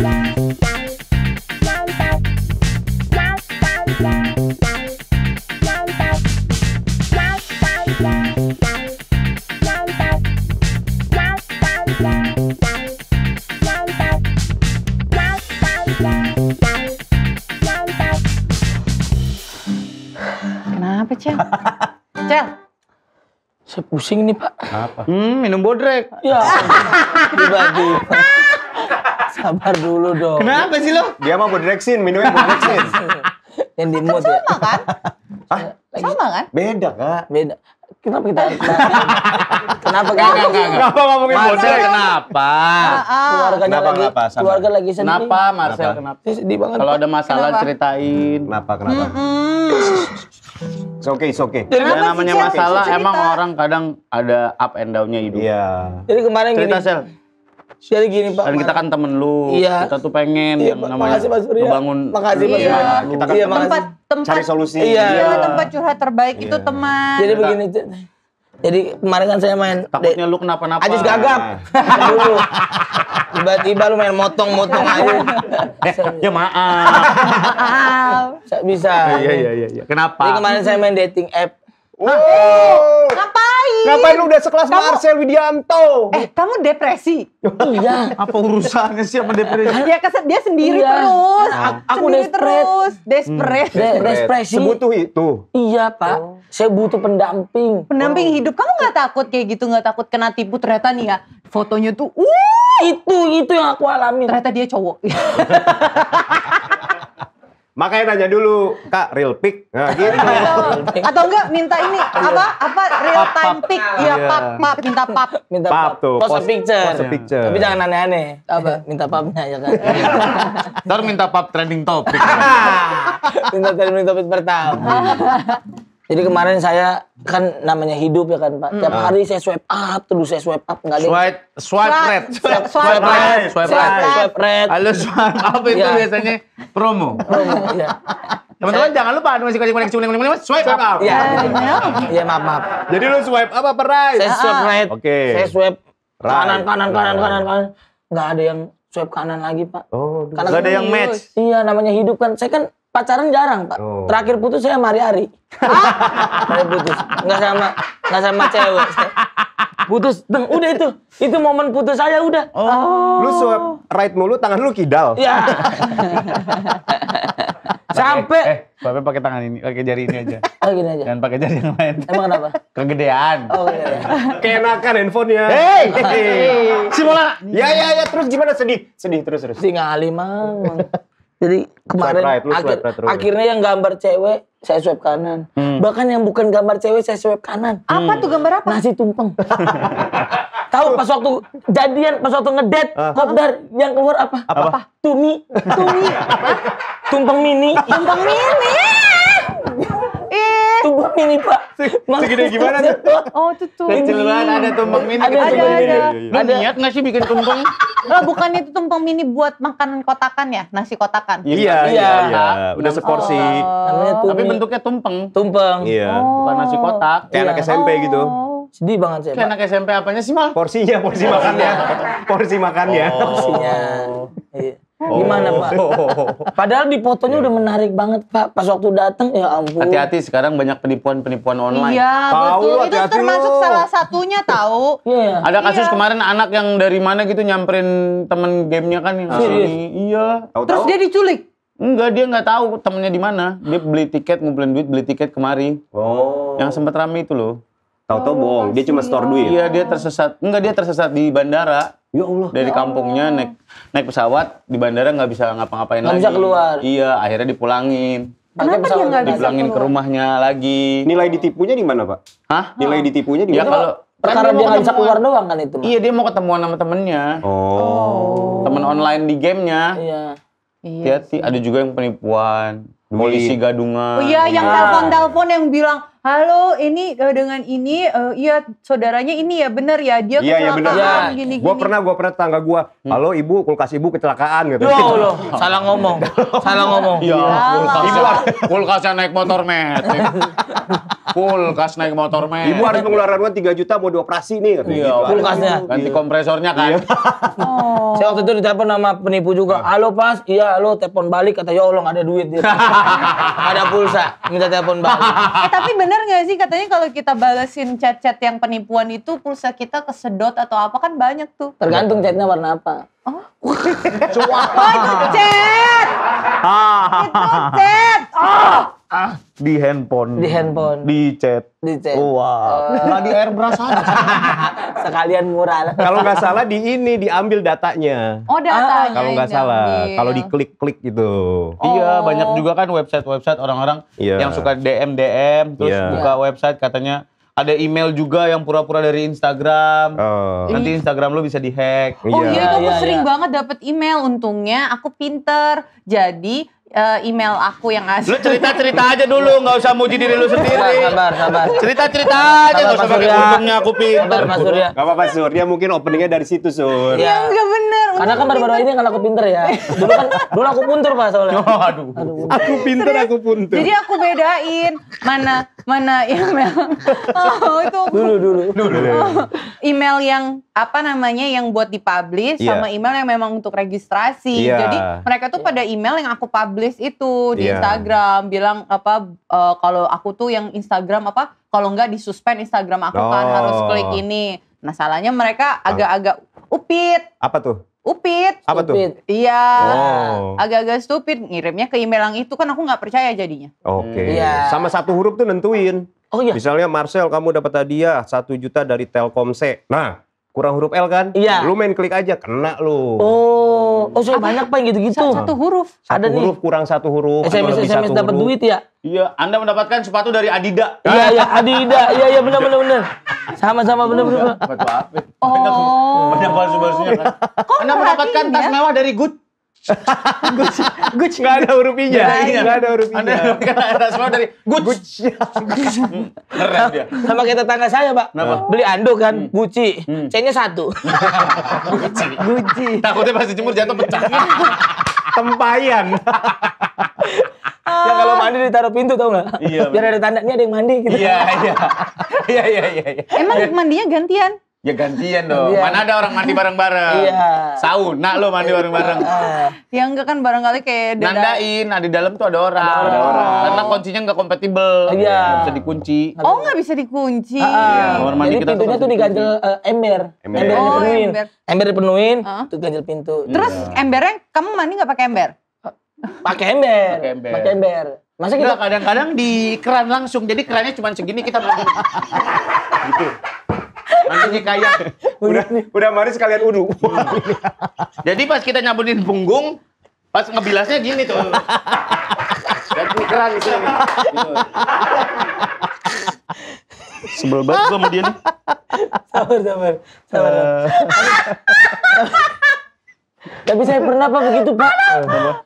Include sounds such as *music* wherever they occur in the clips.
Kenapa, Cel? *laughs* Cel? Saya pusing nih, Pak. Apa? Hmm, minum bodrek. Ya. *laughs* Tiba-tiba. *laughs* Sabar dulu dong. Kenapa sih lo? Dia mah bodrexin, minumnya bodrexin. *laughs* Yang di kan dia. ya. Sama kan? Hah? Sama kan? Beda kak. Beda. Kenapa kita? *laughs* kenapa kita? Kenapa, kenapa ngomongin Marcel ah, ah. kenapa? Keluarganya kenapa, lagi, kenapa, sama. keluarga lagi sendiri. Kenapa Marcel kenapa? kenapa? Sedih banget. Kalau ada masalah kenapa? ceritain. Kenapa kenapa? Mm -hmm. It's okay, it's okay. Jadi namanya masalah cerita. emang orang kadang ada up and down-nya hidup. Iya. Jadi kemarin cerita, gini, Sel. Jadi gini Pak. Dan kita kan temen lu. Iya. Kita tuh pengen iya, yang namanya makasih, Mas Surya. ngebangun. Makasih Mas iya, Surya. Iya, kita kan iya, tempat, tempat cari solusi. Iya. iya. iya tempat curhat terbaik iya. itu teman. Jadi begini. Jadi kemarin kan saya main takutnya lu kenapa-napa. Ajis gagap. *laughs* Dulu. Tiba-tiba lu main motong-motong aja. Eh, ya maaf. bisa. Iya, iya iya iya. Kenapa? Jadi kemarin saya main dating app Wow. Oh. Ngapain? Ngapain lu udah sekelas kamu... Marcel Widianto? Eh, kamu depresi? iya. Apa urusannya sih sama depresi? Dia keset dia sendiri iya. terus. Nah. Aku sendiri desperate. terus. Hmm. Desperate. Hmm, desperate. Depresi. Sebutuh itu. Iya, Pak. Oh. Saya butuh pendamping. Pendamping oh. hidup. Kamu nggak takut kayak gitu? Nggak takut kena tipu ternyata nih ya? Fotonya tuh, uh, itu itu yang aku alami. Ternyata dia cowok. *laughs* Makanya nanya dulu, Kak, real pick? Nah, gitu. atau, atau enggak minta ini iya. apa apa real time pick? Iya. iya, pap, pap, minta pap. Minta pap, pap. tuh. Post, post a picture. Post a picture. Tapi jangan aneh-aneh. Apa? *laughs* Minta papnya ya kan. Iya. Ntar minta pap trending topic. *laughs* minta trending topic pertama. *laughs* Jadi hmm. kemarin saya kan namanya hidup ya kan Pak. Hmm. Tiap ah. hari saya swipe up terus saya swipe up nggak lihat. Swipe swipe red. Swipe swipe red. Swipe red. Swipe red. Halo swipe up itu iya. biasanya promo. Promo ya. Teman-teman jangan lupa masih kasih koneksi uling uling swipe up. Iya. iya. Iya maaf maaf. Jadi lu swipe up apa right? Saya swipe ah. right. Oke. Saya swipe kanan kanan kanan kanan kanan. Nggak ada yang swipe kanan lagi Pak. Oh. enggak ada yang match. Iya namanya hidup kan. Saya kan pacaran jarang pak. Oh. Terakhir putus saya mari hari. *laughs* saya putus, nggak sama nggak sama cewek. Putus, deng, udah itu, itu momen putus saya udah. Oh. Lu suap right mulu, tangan lu kidal. Ya. *laughs* Sampai. Eh, bapak eh, pakai tangan ini, pakai jari ini aja. *laughs* Oh gini aja. Dan pakai jari yang lain. Emang kenapa? Kegedean. Oh iya. iya. Kenakan handphonenya. Hei. Hey. Simula. Ya ya ya terus gimana sedih? Sedih terus terus. Singali mang. Jadi kemarin right, akhir, right, akhirnya yang gambar cewek saya swipe kanan. Hmm. Bahkan yang bukan gambar cewek saya swipe kanan. Hmm. Apa tuh gambar apa? Nasi tumpeng. *laughs* Tahu pas waktu jadian, pas waktu ngedet, uh. Ah. kopdar yang keluar apa? Apa? apa? Tumi, tumi. tumpeng mini. tumpeng mini tumpeng mini pak segede gimana tuh oh itu tuh kecil banget ada tumpeng mini ada ada iya, iya, iya. ada niat nggak sih bikin tumpeng *laughs* Oh, bukan itu tumpeng mini buat makanan kotakan ya, nasi kotakan. Iya, iya, iya. Udah seporsi. Oh. Tapi bentuknya tumpeng. Tumpeng. Iya. Oh. Bukan nasi oh. kotak. Kayak anak SMP oh. gitu. Sedih banget sih. Kayak anak SMP apanya sih mal? Porsinya, porsi makannya. *laughs* Porsi makannya. Oh. Porsinya. Iya. Oh. Gimana Pak? *laughs* Padahal di fotonya yeah. udah menarik banget Pak. Pas waktu datang ya ampun. Hati-hati sekarang banyak penipuan-penipuan online. Iya tahu, betul. Hati -hati Itu termasuk lo. salah satunya tahu. *laughs* Yeah. Ada iya. kasus yeah. kemarin anak yang dari mana gitu nyamperin temen gamenya kan yang sini. Iya. Tahu, Terus dia diculik. Enggak, dia nggak tahu temennya di mana. Dia beli tiket, ngumpulin duit, beli tiket kemari. Oh. Yang sempat rame itu loh. Tahu-tahu oh, bohong, dia cuma store duit. Iya, dia tersesat. Enggak, dia tersesat di bandara. Ya Allah. Dari ya kampungnya naik naik pesawat di bandara nggak bisa ngapa-ngapain lagi. bisa keluar. Iya, akhirnya dipulangin. Kenapa dipulangin ke rumahnya lagi. Nilai ditipunya di mana, Pak? Hah? Nilai ditipunya di ya mana? Ya kalau perkara kan dia nggak bisa keluar doang kan itu. Mah. Iya, dia mau ketemuan sama temennya. Oh. Temen online di gamenya. Iya. Iya. Hati, ada juga yang penipuan, polisi gadungan. Oh iya, yang iya. telepon-telepon yang bilang halo ini eh, dengan ini uh, iya saudaranya ini ya benar ya dia iya, iya kecelakaan ya, bener. Ya. gini gini. Gua pernah gua pernah tangga gua, hmm. halo ibu kulkas ibu kecelakaan gitu. Ya loh, loh, salah ngomong. salah ngomong. Iya, kulkas. Ibu kulkasnya naik motor met. kulkas naik motor met. Ibu harus pengeluaran uang tiga juta mau dioperasi nih. Iya, gitu. kulkasnya. Iya. Ganti kompresornya kan. oh. Saya waktu itu ditelepon sama penipu juga. Ah. Halo pas, iya halo telepon balik kata ya Allah ada duit dia. *laughs* ada pulsa, minta telepon balik. *laughs* eh, tapi bener gak sih katanya kalau kita balesin chat-chat yang penipuan itu pulsa kita kesedot atau apa kan banyak tuh. Tergantung chatnya warna apa. Oh. oh itu chat. itu chat. Oh. di handphone. Di handphone. Di chat. Di chat. Oh, wow. Uh. di airbrush aja. *laughs* Sekalian mural. Kalau nggak salah di ini diambil datanya. Oh datanya. Ah, kalau nggak salah. Kalau klik klik gitu. Iya, oh. Iya banyak juga kan website-website orang-orang yeah. yang suka DM-DM. Terus yeah. buka website katanya ada email juga yang pura-pura dari Instagram. Oh. Nanti Instagram lo bisa dihack. Oh iya, oh, iya, itu aku iya, iya, sering iya. banget dapat email. Untungnya aku pinter. Jadi uh, email aku yang asli. Lu cerita-cerita aja dulu, nggak usah muji diri lu sendiri. Sabar, sabar. Cerita-cerita aja, nggak usah pakai untungnya aku pinter. Sabar, Mas Surya. Gak apa-apa, Sur. Dia mungkin openingnya dari situ, Sur. Iya. iya, nggak bener. Karena kan baru-baru ini kan aku pinter ya. Dulu kan, dulu aku punter, Pak, soalnya. Oh, *laughs* aduh. aduh. Aku pinter, aku punter. Jadi aku bedain mana mana email. *laughs* Oh, itu. Dulu, dulu. Dulu. Oh, email yang apa namanya yang buat dipublish yeah. sama email yang memang untuk registrasi. Yeah. Jadi mereka tuh iya. pada email yang aku publish publish itu di yeah. Instagram bilang apa uh, kalau aku tuh yang Instagram apa kalau nggak suspend Instagram aku kan, oh. kan harus klik ini. Nah, salahnya mereka agak-agak upit. Apa tuh? Upit. Apa stupid. tuh? Iya. Oh. Agak-agak stupid ngirimnya ke email yang itu kan aku nggak percaya jadinya. Oke. Okay. Hmm, iya. Yeah. Sama satu huruf tuh nentuin. Oh iya. Misalnya Marcel kamu dapat hadiah satu juta dari Telkomsel. Nah, kurang huruf L kan? Iya. Lu main klik aja kena lu. Oh. Oh, oh banyak pak yang gitu-gitu. Satu, huruf. Satu ada huruf nih. kurang satu huruf. SMS SMS dapat duit ya? Iya, Anda mendapatkan sepatu dari Adida. Iya iya Adida, iya iya benar benar benar. Sama-sama benar benar. Oh. Banyak palsu palsunya kan. Anda mendapatkan tas ya? mewah dari Gucci. Gucci. Gucci. Enggak ada huruf I-nya. ada huruf I-nya. Anda semua dari Gucci. Gucci. Hmm. Keren dia. Sama kayak tetangga saya, Pak. Kenapa? Beli anduk kan, hmm. Gucci. Hmm. C-nya satu. *laughs* Gucci. Gucci. Takutnya pasti jemur jatuh pecah. *laughs* Tempayan. Ya kalau mandi ditaruh pintu tau nggak? Iya. Biar ada tandanya ada yang mandi gitu. Iya iya. Iya iya iya. iya. Emang mandinya gantian? Ya gantian dong. Gantian. Mana ada orang mandi bareng-bareng. Iya. Sauna lo mandi iya. bareng-bareng. Ah. Yang enggak kan kali kayak dada... nandain, ada nah, di dalam tuh ada orang. Ada, orang. Karena kuncinya enggak kompatibel. Iya. Gak bisa dikunci. Oh, enggak bisa dikunci. Ah, ah. Iya, kamar mandi Jadi kita pintunya tuh diganjel uh, ember. Ember, ember oh, dipenuhin. Ember, ember dipenuhin, uh. tuh ganjel pintu. Terus yeah. embernya kamu mandi enggak pakai ember? Pakai ember. Pakai ember. Pakai ember. Masa kita kadang-kadang di keran langsung. Jadi kerannya cuma segini kita *laughs* gitu. Anjingnya kaya. *laughs* udah, nih, udah mari sekalian udu. *laughs* Jadi pas kita nyabutin punggung, pas ngebilasnya gini tuh. Dan keren gitu. Sebel banget gue sama dia nih. Sabar, sabar. Sabar. Eh. *laughs* Tapi saya pernah apa begitu Pak.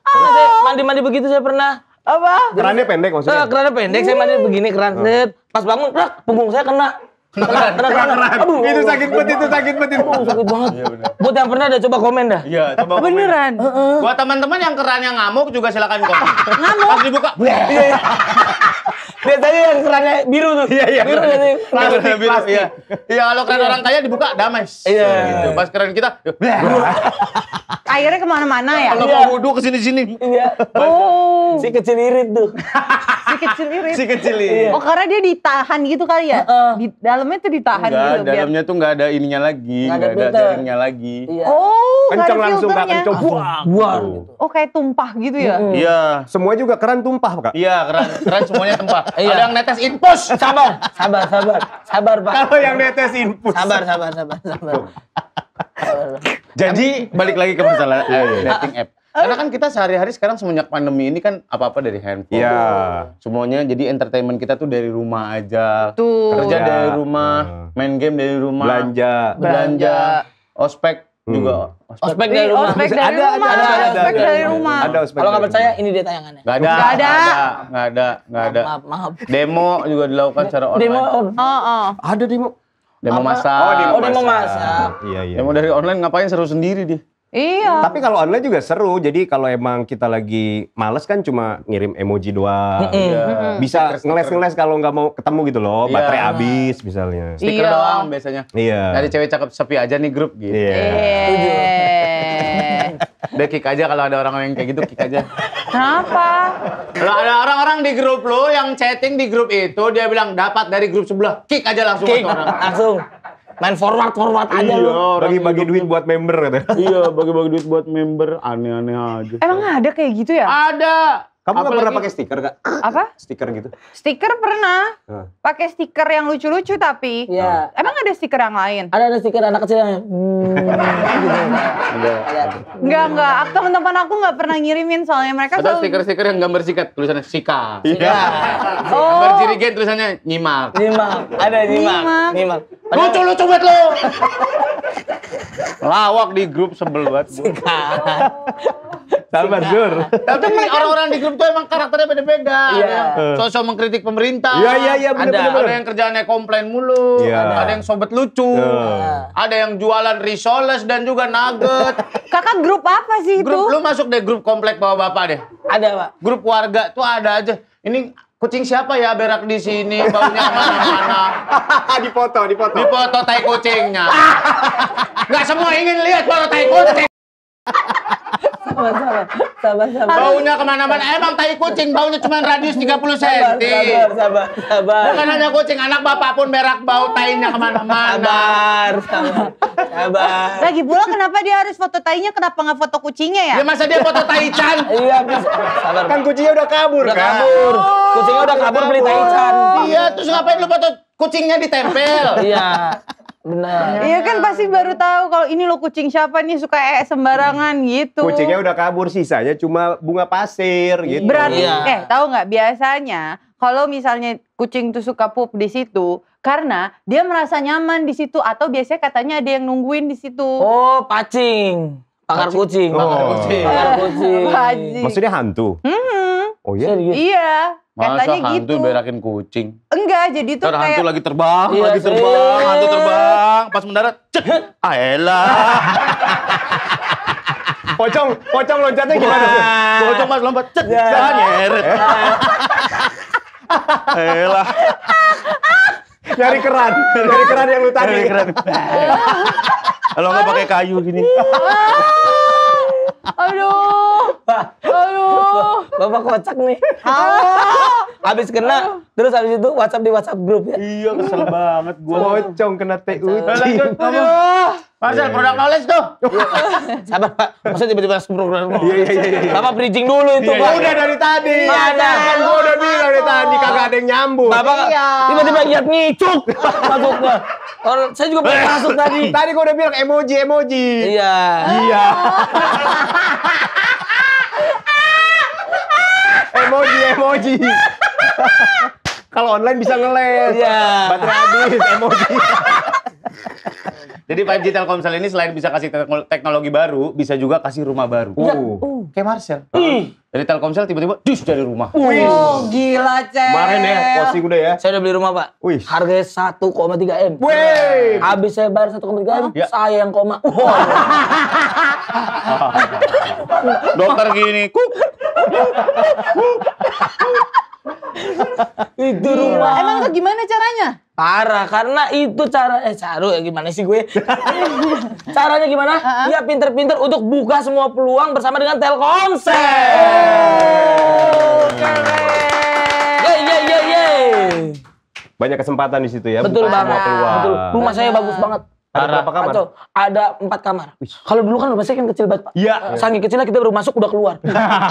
Pernah saya mandi-mandi begitu saya pernah. Apa? Kerannya pendek maksudnya? Eh, kerannya pendek, saya mandi begini keran. Oh. Pas bangun, prak, punggung saya kena. Keren, keren, keren. itu sakit banget itu sakit banget Itu. sakit banget. Iya, Buat yang pernah ada coba komen dah. Iya, coba komen. Beneran. Buat teman-teman yang yang ngamuk juga silakan komen. ngamuk. Pas dibuka. Iya. iya. tadi yang kerannya biru tuh. Iya, iya. Biru jadi plastik, biru, Iya. Iya, kalau keren iya. orang kaya dibuka damai. Iya. Gitu. Pas keren kita, airnya kemana-mana ya? Kalau iya. mau wudhu ke sini-sini. Iya. Oh. Si kecil irit tuh. si kecil irit. Si kecil irit. Iya. Oh karena dia ditahan gitu kali ya? Di dalamnya tuh ditahan enggak, gitu. dalamnya tuh nggak ada ininya lagi, nggak ada, ada jaringnya lagi. Iya. Oh, Kencang langsung nggak kencang Buang. Buang. Gitu. Oh kayak tumpah gitu ya? Iya. Semua juga keran tumpah kak. Iya keran keran semuanya tumpah. *laughs* Ada yang netes infus. Sabar, sabar, sabar, sabar pak. Kalau yang netes infus. Sabar, sabar, sabar, sabar. *laughs* Jadi balik lagi ke masalah eh, dating app. Oh. Karena kan kita sehari-hari sekarang semenjak pandemi ini kan apa-apa dari handphone. Iya. Yeah. Semuanya jadi entertainment kita tuh dari rumah aja. Tuh. Kerja yeah. dari rumah, nah. main game dari rumah. Belanja. Belanja. Ospek hmm. juga. Ospek, ospek dari rumah. Ospek dari ada, rumah. Ada, ada, ada, ospek dari rumah. Ada ospek. Kalau nggak percaya ini dia tayangannya. Gak ada. Gak ada. Gak ada. Gak ada. Maaf, maaf. Demo juga dilakukan secara online. Demo. Oh, oh. Ada demo. Demo oh, oh, mau masak. Oh, demo, oh, masak. iya Iya, iya. mau dari online ngapain seru sendiri dia. Iya. Tapi kalau online juga seru. Jadi kalau emang kita lagi males kan cuma ngirim emoji doang. Mm -hmm. Yeah. Bisa ngeles-ngeles kalau nggak mau ketemu gitu loh. Yeah. Baterai habis misalnya. Stiker iya. doang biasanya. Iya. Dari cewek cakep sepi aja nih grup gitu. Iya. Yeah. Udah kick aja kalau ada orang yang kayak gitu kick aja. *laughs* Kenapa? Lah ada orang-orang di grup lo yang chatting di grup itu dia bilang dapat dari grup sebelah. Kick aja langsung Kick. orang. Langsung. Main forward forward iya, aja iya, lu. Bagi-bagi duit buat member katanya. iya, bagi-bagi duit buat member aneh-aneh aja. Emang ada kayak gitu ya? Ada. Kamu nggak pernah pakai stiker gak? Apa? *laughs* Stiker gitu? Stiker pernah. Pakai stiker yang lucu-lucu tapi. Iya. Yeah. Emang ada stiker yang lain? Ada ada stiker anak kecil yang. Hmm, Enggak iya. enggak. Aku teman-teman aku nggak pernah ngirimin soalnya mereka. Ada stiker-stiker yang gambar sikat tulisannya sika. Iya. Yeah. oh. Gambar jirigen tulisannya nyimak. Nyimak. Ada nyimak. Nyimak. nyimak. Lucu lucu banget lo. Lawak di grup sebel banget. Sika. *laughs* Sabar, Jur. Tapi orang-orang di grup tuh emang karakternya beda-beda. Iya. Yeah. Sosok mengkritik pemerintah. Iya, iya, iya. Ada. Bener. ada yang kerjaannya komplain mulu. Yeah. Ada. yang sobat lucu. Yeah. Ada yang jualan risoles dan juga nugget. *laughs* Kakak grup apa sih itu? Grup, lu masuk deh grup komplek bawa bapak deh. Ada, Pak. Grup warga tuh ada aja. Ini kucing siapa ya berak di sini baunya *laughs* mana-mana *laughs* dipoto dipoto dipoto tai kucingnya nggak semua ingin lihat foto tai kucing sabar sabar Baunya kemana-mana. Emang tai kucing baunya cuma radius 30 cm. Sabar, sabar, sabar, sabar. Bukan hanya kucing, anak bapak pun merak bau tainya kemana-mana. Sabar, sabar, sabar. Lagi pula kenapa dia harus foto tainya, kenapa nggak foto kucingnya ya? Ya masa dia foto tai chan? *laughs* Iya, sabar. Kan kucingnya udah kabur udah kan? kabur. Kucingnya udah kabur beli tai chan. Iya, terus ngapain lu foto kucingnya ditempel? Iya. Benar. Iya kan pasti baru tahu kalau ini lo kucing siapa nih suka eh sembarangan hmm. gitu. Kucingnya udah kabur sisanya cuma bunga pasir iya. gitu. Berarti iya. eh tahu nggak biasanya kalau misalnya kucing tuh suka pup di situ karena dia merasa nyaman di situ atau biasanya katanya ada yang nungguin di situ. Oh, pacing. Pakar kucing, pakar oh. kucing. *laughs* Pakar kucing. Maksudnya hantu? Mm-hmm. Oh iya? Serius? Iya. Masa Katanya hantu gitu. berakin kucing? Enggak, jadi tuh kayak... hantu lagi terbang, iya, lagi terbang, serius. hantu terbang. Pas mendarat, cek, *laughs* elah. *laughs* pocong, pocong loncatnya gimana? Pocong pas lompat, cek, yeah. nyeret. Ayolah nyari keran, nyari keran yang lu tadi. Nyari keran. Kalau nggak pakai kayu gini. Aduh. Aduh. Bapak kocak nih. Habis kena, terus habis itu WhatsApp di WhatsApp grup ya. Iya, kesel banget gua. kocong kena TU. Lanjut, Marcel, iya, produk iya, iya. knowledge tuh. Sabar Pak, masa tiba-tiba produk knowledge? Iya, iya, iya. Bapak bridging dulu itu Pak. Udah dari tadi, Mana? Kan gue udah bilang dari tadi, kagak ada yang nyambung. Bapak tiba-tiba lihat ngicuk. Masuknya. Orang, saya juga pernah masuk *laughs* tadi. Tadi gue udah bilang emoji, emoji. Iya. Iya. emoji, emoji. Kalau online bisa ngeles. Iya. Baterai habis, emoji. Jadi 5G Telkomsel ini selain bisa kasih teknologi baru, bisa juga kasih rumah baru. Iya. Uh. Uh. Kayak Marcel. Uh. Hmm. Dari Telkomsel tiba-tiba dus dari rumah. Wih, uh. oh, gila, Cel. Kemarin ya, posting udah ya. Saya udah beli rumah, Pak. Wih. Harganya 1,3 M. Wih. Habis saya bayar 1,3 M, ya. saya yang koma. Oh. Dokter gini, kuk itu rumah. Emang gimana caranya? Parah, karena itu cara, eh cara ya eh, gimana sih gue? *laughs* Caranya gimana? Uh-huh. Ya pinter-pinter untuk buka semua peluang bersama dengan Telkomsel. Oh, Ye, Banyak kesempatan di situ ya. Betul banget. Betul. Rumah saya bagus banget ada berapa kamar? Atau ada empat kamar. Kalau dulu kan rumah saya kan kecil banget, Pak. Iya. Sangat kecilnya kita baru masuk udah keluar.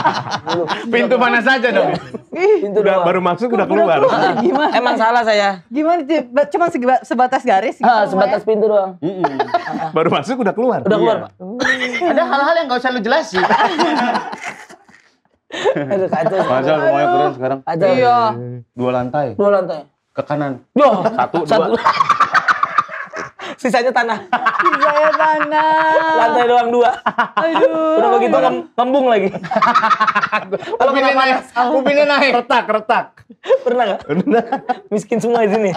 *laughs* Pintu mana saja dong? Iya. Pintu udah, baru masuk udah keluar. Gimana? *laughs* Emang salah saya. Gimana? Cuma sebatas garis gitu Ah, ya? sebatas pintu doang. baru masuk udah keluar. Udah keluar, iya. Pak. ada hal-hal yang gak usah lu jelasin. *laughs* Aduh, kacau. Masya sekarang. Aja. Iya. Dua lantai. Dua lantai. Ke kanan. Yo Satu, dua sisanya tanah. Sisanya tanah. Lantai doang dua. Aduh. Udah begitu ngem ngembung lagi. Kalau kena panas, kupingnya naik. Retak, retak. Pernah nggak? Pernah. Miskin semua di sini.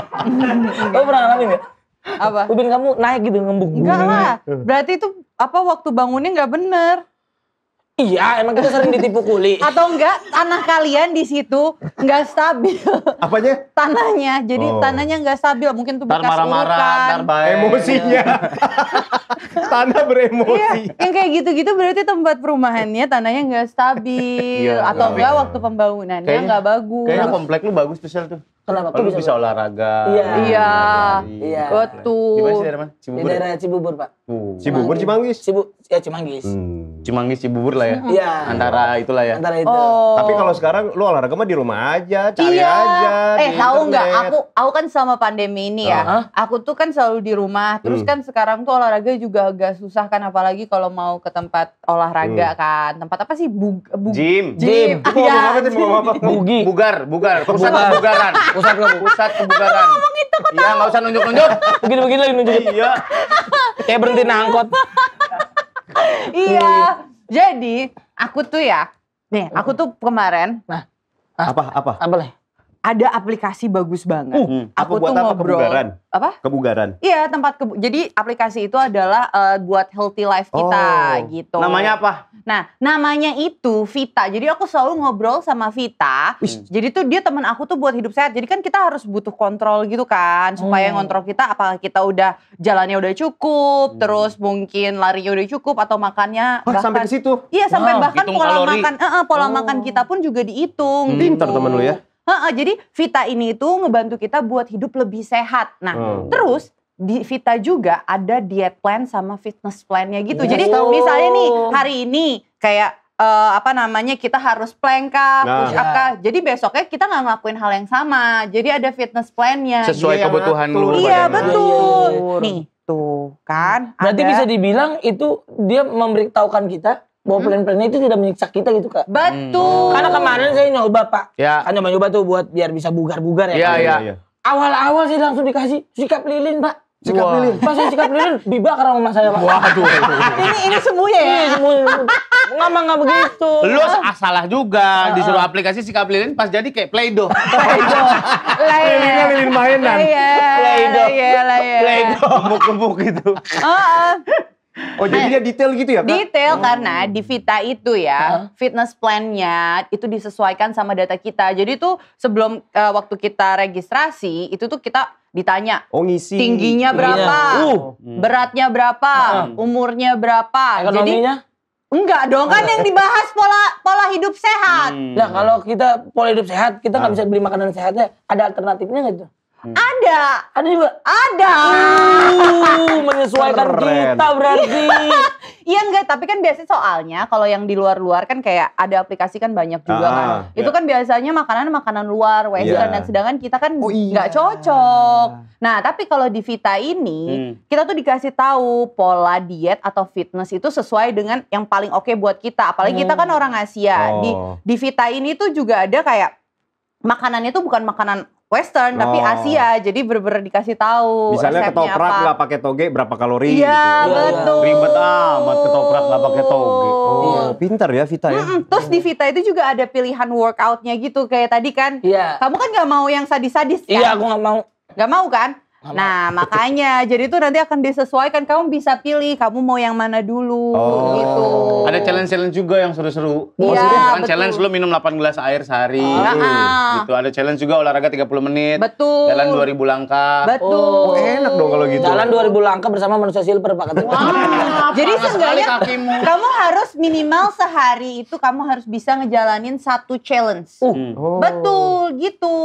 Kamu pernah ngalamin nggak? Apa? Kuping kamu naik gitu ngembung. Enggak lah. Berarti itu apa waktu bangunnya nggak bener. Iya, emang kita sering ditipu kuli. *laughs* Atau enggak tanah kalian di situ enggak stabil. Apanya? Tanahnya. Jadi oh. tanahnya enggak stabil, mungkin tuh bekas marah -marah, urukan. Emosinya. *laughs* tanah beremosi. Iya, yang kayak gitu-gitu berarti tempat perumahannya tanahnya enggak stabil iya, atau enggak waktu pembangunannya enggak bagus. Kayaknya komplek lu bagus tuh tuh. Kenapa? Kalau oh, bisa, olahraga. Iya. Iya. Iya. Betul. sih daerah Cibubur. Di ya? daerah Cibubur, Pak. Uh. Cibubur Cimanggis. Cibu ya Cimanggis. Hmm. Cimanggis Cibubur lah ya. Iya. Antara itulah ya. Antara itu. Oh. Tapi kalau sekarang lu olahraga mah di rumah aja, cari iya. aja. Eh, tahu nggak? Aku aku kan sama pandemi ini ya. Uh-huh. Aku tuh kan selalu di rumah. Terus hmm. kan sekarang tuh olahraga juga agak susah kan apalagi kalau mau ke tempat olahraga hmm. kan. Tempat apa sih? Bug, bug, gym. Gym. Gym. Ah, ya. Apa sih? Bugar, bugar. Pusat bugaran. *laughs* pusat kamu. Pusat kebugaran. ngomong itu ketawa. Iya, nggak usah nunjuk-nunjuk. Begini-begini lagi nunjuk. Iya. Kayak berhenti nangkot. iya. Hmm. Jadi, aku tuh ya, nih, aku tuh kemarin. Nah, ah. apa apa? Apa lah? ada aplikasi bagus banget. Uh, aku, buat tuh apa, ngobrol kebugaran. apa? Kebugaran. Iya, tempat ke jadi aplikasi itu adalah uh, buat healthy life kita oh, gitu. Namanya apa? Nah, namanya itu Vita. Jadi aku selalu ngobrol sama Vita. Hmm. Jadi tuh dia teman aku tuh buat hidup sehat. Jadi kan kita harus butuh kontrol gitu kan supaya hmm. ngontrol kita apakah kita udah jalannya udah cukup, hmm. terus mungkin larinya udah cukup atau makannya oh, bahkan sampai ke situ. Iya, sampai wow, bahkan pola kalori. makan, uh, uh, pola oh. makan kita pun juga dihitung. Hmm. gitu. temen lu ya. Hmm. Heeh, jadi Vita ini itu ngebantu kita buat hidup lebih sehat. Nah, hmm. terus di Vita juga ada diet plan sama fitness plannya gitu. Oh. Jadi misalnya nih oh. hari ini kayak uh, apa namanya kita harus plank kah, nah. push up kah. Jadi besoknya kita nggak ngelakuin hal yang sama. Jadi ada fitness plannya. Sesuai gitu. kebutuhan lu. Iya betul. Iya, iya, nih tuh kan. Berarti ada. bisa dibilang itu dia memberitahukan kita Bawa hmm. plan-plan itu tidak menyiksa kita gitu kak. Betul. Hmm. Karena kemarin saya nyoba pak. Ya. Kan nyoba-nyoba tuh buat biar bisa bugar-bugar ya, ya, ya. Iya iya. Awal-awal sih langsung dikasih sikap lilin pak. Sikap Wah. lilin. Pas saya sikap lilin, biba karena rumah saya pak. Waduh. *laughs* ini ini semuanya ya. Ini semuanya. Ngomong mah nggak begitu. Lu salah juga uh, disuruh aplikasi sikap lilin pas jadi kayak play playdo. *laughs* Playdo. Lilinnya lilin mainan. Iya. Playdo. Iya, iya, iya. Play doh. Play doh. Kumpuk-kumpuk gitu. Heeh. Oh jadi nah, dia detail gitu ya kak? Detail oh. karena di Vita itu ya huh? fitness plannya itu disesuaikan sama data kita. Jadi tuh sebelum uh, waktu kita registrasi itu tuh kita ditanya oh, ngisi. tingginya iya. berapa, uh. beratnya berapa, uh. umurnya berapa. Ekonominya? Jadi Enggak dong, kan yang dibahas pola pola hidup sehat. Hmm. Nah kalau kita pola hidup sehat, kita nggak bisa beli makanan sehatnya. Ada alternatifnya nggak tuh? Hmm. Ada. Ada juga. Ada. Uh, menyesuaikan Keren. kita berarti. *laughs* Iya enggak, tapi kan biasanya soalnya kalau yang di luar-luar kan kayak ada aplikasi kan banyak juga ah, kan. Yeah. Itu ya. kan biasanya makanan-makanan luar, western yeah. dan iya. sedangkan kita kan oh, iya. nggak cocok. Nah, tapi kalau di Vita ini hmm. kita tuh dikasih tahu pola diet atau fitness itu sesuai dengan yang paling oke okay buat kita. Apalagi hmm. kita kan hmm. orang Asia. Oh. Di di Vita ini tuh juga ada kayak makanannya tuh bukan makanan Western oh. tapi Asia jadi bener-bener dikasih tahu misalnya ketoprak nggak pakai toge berapa kalori iya gitu. Iya. betul ribet amat ketoprak nggak pakai toge oh iya. pinter ya Vita ya mm hmm terus di Vita itu juga ada pilihan workoutnya gitu kayak tadi kan iya. kamu kan nggak mau yang sadis-sadis iya, kan iya aku nggak mau nggak mau kan Nah, makanya jadi itu nanti akan disesuaikan. Kamu bisa pilih kamu mau yang mana dulu oh. gitu. Ada challenge-challenge juga yang seru-seru. Iya, -seru. challenge lu minum 8 gelas air sehari. Oh. gitu. Ada challenge juga olahraga 30 menit. Betul. Jalan 2000 langkah. Betul. Oh, enak dong kalau gitu. Jalan 2000 langkah bersama manusia silver Pak. Wow. *laughs* jadi seenggaknya kamu harus minimal sehari itu kamu harus bisa ngejalanin satu challenge. Uh. Hmm. Oh. Betul gitu.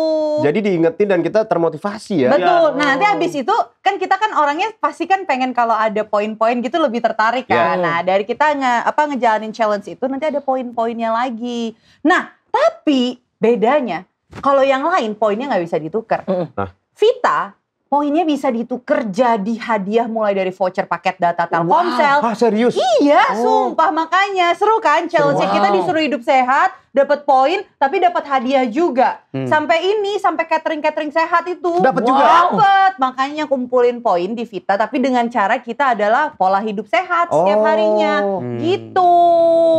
Jadi diingetin dan kita termotivasi ya. Betul. Ya. Nah, nanti habis itu kan kita kan orangnya pasti kan pengen kalau ada poin-poin gitu lebih tertarik kan. Yeah. Nah, dari kita nge, apa ngejalanin challenge itu nanti ada poin-poinnya lagi. Nah, tapi bedanya kalau yang lain poinnya nggak bisa ditukar. Nah. Vita poinnya bisa ditukar jadi hadiah mulai dari voucher paket data Telkomsel. Wow, ah, serius? Iya, oh. sumpah makanya seru kan challenge wow. kita disuruh hidup sehat, dapat poin tapi dapat hadiah juga. Hmm. Sampai ini sampai catering-catering sehat itu dapat wow. juga. Dapat. Makanya kumpulin poin di Vita tapi dengan cara kita adalah pola hidup sehat oh. setiap harinya. Hmm. Gitu.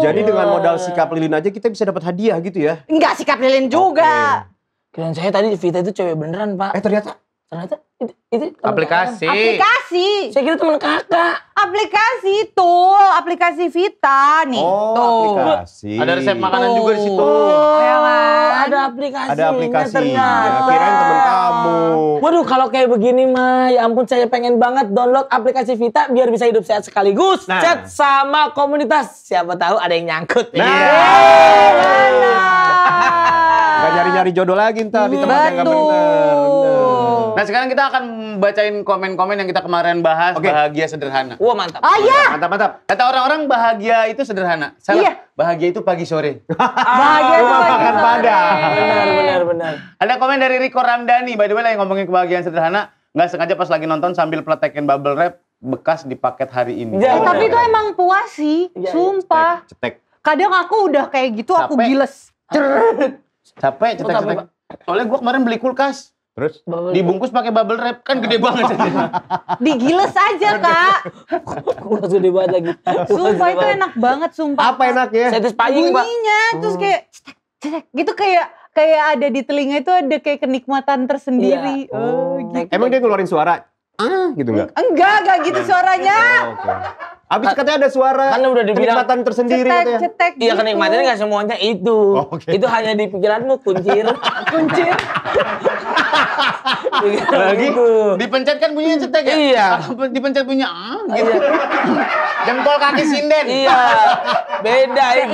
Jadi dengan modal sikap lilin aja kita bisa dapat hadiah gitu ya. Enggak sikap lilin juga. Okay. Keren saya tadi Vita itu cewek beneran, Pak. Eh ternyata ternyata itu, itu aplikasi kakak. aplikasi saya kira teman kakak aplikasi tool aplikasi Vita nih oh, tuh aplikasi. ada resep makanan tuh. juga di situ oh, iya kan? ada aplikasi ada aplikasi ya, kira teman kamu waduh kalau kayak begini mah ya ampun saya pengen banget download aplikasi Vita biar bisa hidup sehat sekaligus nah. chat sama komunitas siapa tahu ada yang nyangkut nah. Yeah. Iya, iya, gak nyari-nyari jodoh lagi ntar di tempat yang gak bener. Nah sekarang kita akan bacain komen-komen yang kita kemarin bahas okay. bahagia sederhana. Wah wow, mantap. Oh, iya. Mantap mantap. Kata orang-orang bahagia itu sederhana. Salah. Iya. Bahagia itu pagi sore. *laughs* bahagia itu pagi makan sore. padang. Benar benar benar. Ada komen dari Riko Ramdhani. By the way yang ngomongin kebahagiaan sederhana nggak sengaja pas lagi nonton sambil praktekin bubble wrap bekas di paket hari ini. Ya, oh, tapi iya, itu iya. emang puas sih, ya, sumpah. Cetek, cetek. Kadang aku udah kayak gitu, Sape. aku giles. Capek, cetek-cetek. Soalnya gue kemarin beli kulkas. Terus bubble dibungkus pakai bubble wrap kan gede banget. *laughs* Digiles aja kan kak. Udah gede banget lagi. Sumpah itu enak banget sumpah. Apa enaknya? Setis payung pak. Bunyinya terus kayak cetek, gitu kayak kayak ada di telinga itu ada kayak kenikmatan tersendiri. Iya. oh, oh gitu. Emang gitu. dia ngeluarin suara? Ah gitu enggak? Enggak, enggak gitu suaranya. Oh, okay. Habis ah. katanya ada suara kan udah dibilang kenikmatan tersendiri cetek, katanya. Cetek iya gitu. kenikmatannya nggak semuanya itu. Oh, okay. Itu hanya di pikiranmu kuncir. *laughs* kuncir. Lagi dipencet kan bunyinya cetek ya? Iya. Dipencet bunyinya ah gitu. Iya. *laughs* Jempol kaki sinden. Iya. Beda itu.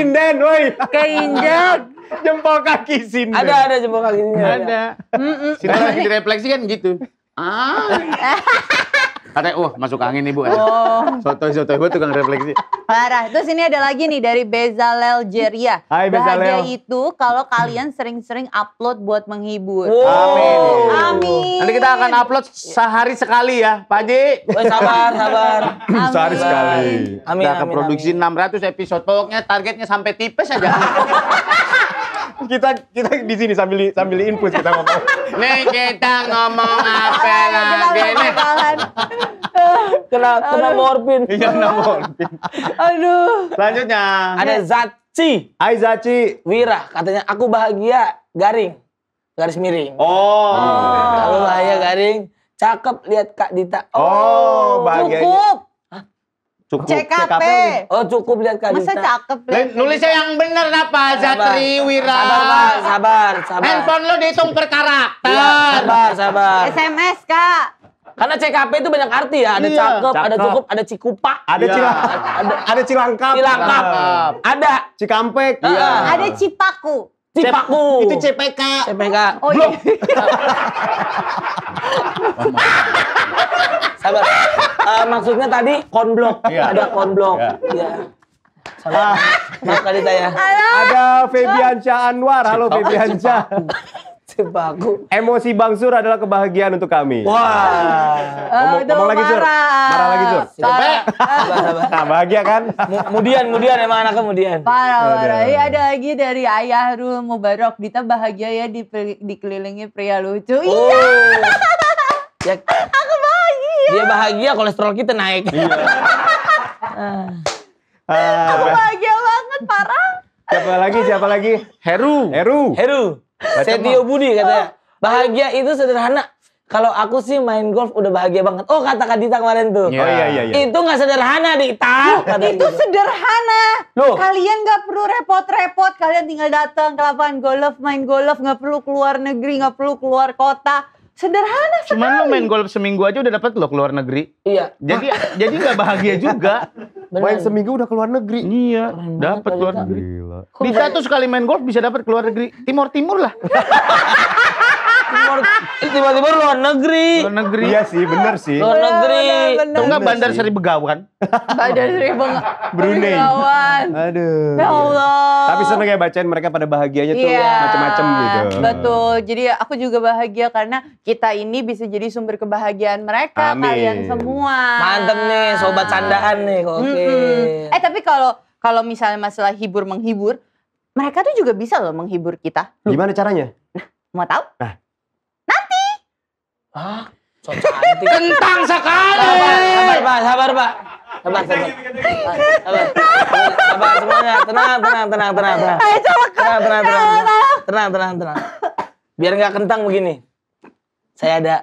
sinden, woi. Keinjak. Jempol kaki sinden. Ada ada jempol kaki sinden. Ada. Mm -mm. Sinden lagi direfleksi kan gitu. Ah. *laughs* Katanya, oh, masuk angin nih ibu. Oh. Sotoy sotoy gue tukang refleksi. Parah. Terus ini ada lagi nih dari Bezalel Jeria. Hai Bezalel. Bahagia itu kalau kalian sering-sering upload buat menghibur. Wow. Oh. Amin. Amin. Nanti kita akan upload sehari sekali ya, Pak Ji. sabar, sabar. Amin. Sehari sekali. Amin. Kita akan produksi amin. 600 episode. Pokoknya targetnya sampai tipes aja. *laughs* kita kita di sini sambil sambil input kita ngomong. Nih kita ngomong apa lagi nih? *laughs* kena kena morfin. *laughs* Iya kena morfin. Aduh. Selanjutnya. Ada Zaci. Hai Zaci. Wira katanya aku bahagia garing. Garis miring. Oh. Kalau oh. bahaya garing. Cakep lihat Kak Dita. Oh, oh bahagia. Cukup. Cukup. CKP. CKP. Oh cukup lihat Kak Masa Dita. Masa cakep lihat. Nulisnya yang benar apa? Zatri Wira. Sabar, sabar, sabar. Handphone lo dihitung per karakter. Ya, sabar, sabar. SMS, Kak. Karena CKP itu banyak arti ya. Ada iya. cakep, cakep, ada cukup, ada cikupa. Ada iya. cilangkap. Ada, ada cilangkap. Cilangkap. Ada. Cikampek. Iya. ada cipaku. Cipaku. Itu CPK. CPK. Oh, iya. Blok. Iya. *laughs* Sabar. Uh, maksudnya tadi konblok. Iya. Ada konblok. Iya. iya. Sabar. Ah. Maaf tadi saya. Ada Febiansyah Anwar. Halo Febiansyah. *laughs* Emosi Bang Sur adalah kebahagiaan untuk kami. Wah. Wow. Ah, ngomong, ngomong lagi Sur. Marah, lagi Sur. Capek. nah, bahagia kan? Kemudian, kemudian emang anak kemudian. Parah, parah. Ini ada lagi dari Ayah Rul Mubarok. Dita bahagia ya di, dikelilingi pria lucu. Oh. Iya. ya. Aku bahagia. Dia bahagia kolesterol kita naik. Iya. uh. Aku bahagia banget, parah. Siapa lagi? Siapa lagi? Heru. Heru. Heru. Setio Budi katanya. Oh. Bahagia itu sederhana. Kalau aku sih main golf udah bahagia banget. Oh kata Kak Dita kemarin tuh. Yeah. Oh iya iya iya. Itu gak sederhana Dita. Loh, itu gitu. sederhana. Loh. Kalian gak perlu repot-repot. Kalian tinggal datang ke lapangan golf, main golf, gak perlu keluar negeri, Gak perlu keluar kota. Sederhana sekali. Cuman lu main golf seminggu aja udah dapat lo keluar negeri. Iya. Jadi jadi nggak bahagia juga. Bener. Main seminggu udah keluar negeri. Iya, dapat keluar negeri. Gila. tuh sekali main golf bisa dapat keluar negeri. Timur Timur lah. *laughs* timur eh, tiba-tiba luar negeri. Luar negeri. Iya sih, bener sih. Luar iya, negeri. Bener, Enggak Bandar Seri Begawan. Bandar Seri Brunei. Begawan. Aduh. Ya Allah. Tapi seneng ya bacain mereka pada bahagianya tuh yeah. macam-macam gitu. Betul. Jadi aku juga bahagia karena kita ini bisa jadi sumber kebahagiaan mereka Amin. kalian semua. Mantep nih sobat candaan nih. Oke. Okay. Eh tapi kalau kalau misalnya masalah hibur menghibur, mereka tuh juga bisa loh menghibur kita. Gimana caranya? Nah, mau tahu? Nah. Hah? cantik. Kentang sekali. Sabar, Pak. Sabar, Pak. Sabar, gitu, gitu. sabar. Sabar, semuanya. Tenang, tenang, tenang, tenang, tenang. Ayo coba tenang, tenang, tenang, tenang, tenang, tenang, Biar nggak kentang begini. Saya ada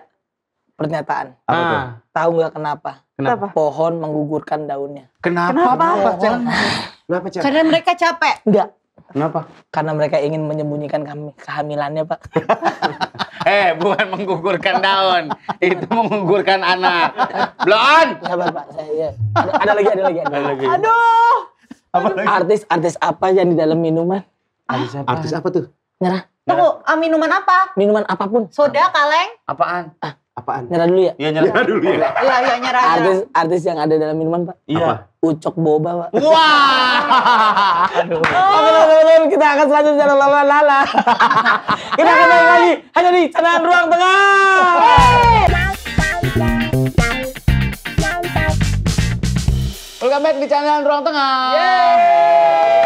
pernyataan. Apa ah, Tahu nggak kenapa? Kenapa? Pohon menggugurkan daunnya. Kenapa? Kenapa? Kenapa oh. Karena mereka capek. Enggak. Kenapa? Karena mereka ingin menyembunyikan kami kehamilannya, Pak. *laughs* Eh, bukan menggugurkan daun. itu menggugurkan anak. Blon! ya Pak. Saya, ada, iya. ada lagi, ada lagi. Ada, lagi. Aduh! Apa lagi? Artis, artis apa yang di dalam minuman? Artis ah, apa? Artis apa tuh? Nyerah. Tunggu, ah, minuman apa? Minuman apapun. Soda, kaleng? Apaan? Ah, Apaan? Nyerah dulu ya? Iya nyerah, dulu ya. Iya iya nyerah. Artis artis yang ada dalam minuman pak? Iya. Ucok boba pak. Wah. Aduh. *laughs* Oke teman-teman kita akan selanjutnya lala lala. *laughs* kita akan balik lagi hanya di channel ruang tengah. Welcome back di channel Ruang Tengah. Yeay.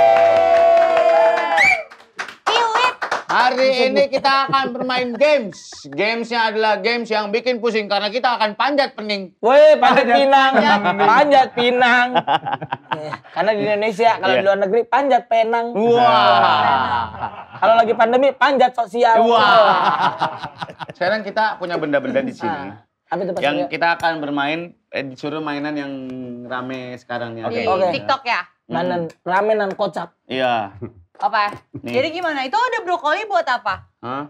Hari ini kita akan bermain games. Gamesnya adalah games yang bikin pusing karena kita akan panjat pening. Woi, panjat, pinang, panjat, panjat pinang. Eh, karena di Indonesia kalau yeah. di luar negeri panjat penang. Wah. Wow. Kalau lagi pandemi panjat sosial. Wah. Wow. Sekarang kita punya benda-benda di sini. Ah. yang kita akan bermain eh, disuruh mainan yang rame sekarang ya. Oke. Okay. Okay. TikTok ya. Mainan hmm. ramenan kocak. Iya. Yeah. Apa? Nih. Jadi gimana? Itu ada brokoli buat apa? Hah?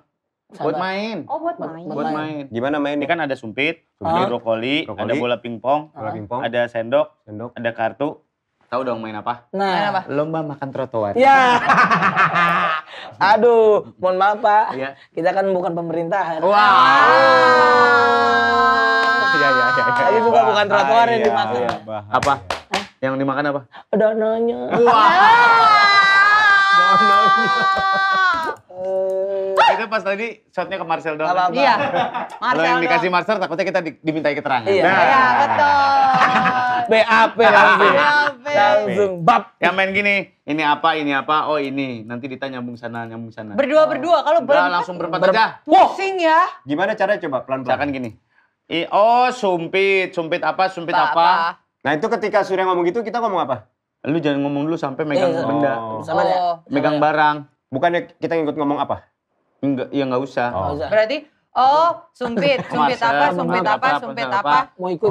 Buat main. Oh, buat main. Buat main. Gimana main? Ini kan ada sumpit, sumpit. ada brokoli, brokoli, ada bola pingpong, bola pingpong, ada sendok, sendok, ada kartu. Tahu dong main apa? Nah, main apa? lomba makan trotoar. Ya. Aduh, mohon maaf Pak. Ya. Kita kan bukan pemerintahan. Wow. Ah. Oh, iya, iya, iya. Ya. juga bukan trotoar yang iya, dimakan. Iya, apa? Yang dimakan apa? Dananya. Wah. Wow. Ah. Uh, itu pas tadi shotnya ke Marcel doang. Apa Iya. Marcel Kalau yang dikasih Marcel takutnya kita di, dimintai keterangan. Iya, nah. iya betul. BAP langsung. BAP. Langsung bab. Yang main gini, ini apa, ini apa, oh ini. Nanti ditanya nyambung sana, nyambung sana. Berdua, oh. berdua. Kalau berdua langsung berempat ber aja. Pusing ya. Gimana caranya coba pelan-pelan? Misalkan gini. I, oh sumpit, sumpit apa, sumpit apa. apa. Nah itu ketika Surya ngomong gitu kita ngomong apa? Lu jangan ngomong dulu sampai megang Eh, benda, Oh. Sama ya? Oh. megang barang. Bukannya kita ngikut ngomong apa? Enggak, ya nggak usah. Oh. usah. Berarti oh, oh, eh, oh sumpit, sumpit apa, sumpit apa, sumpit apa. Nah. Mau ikut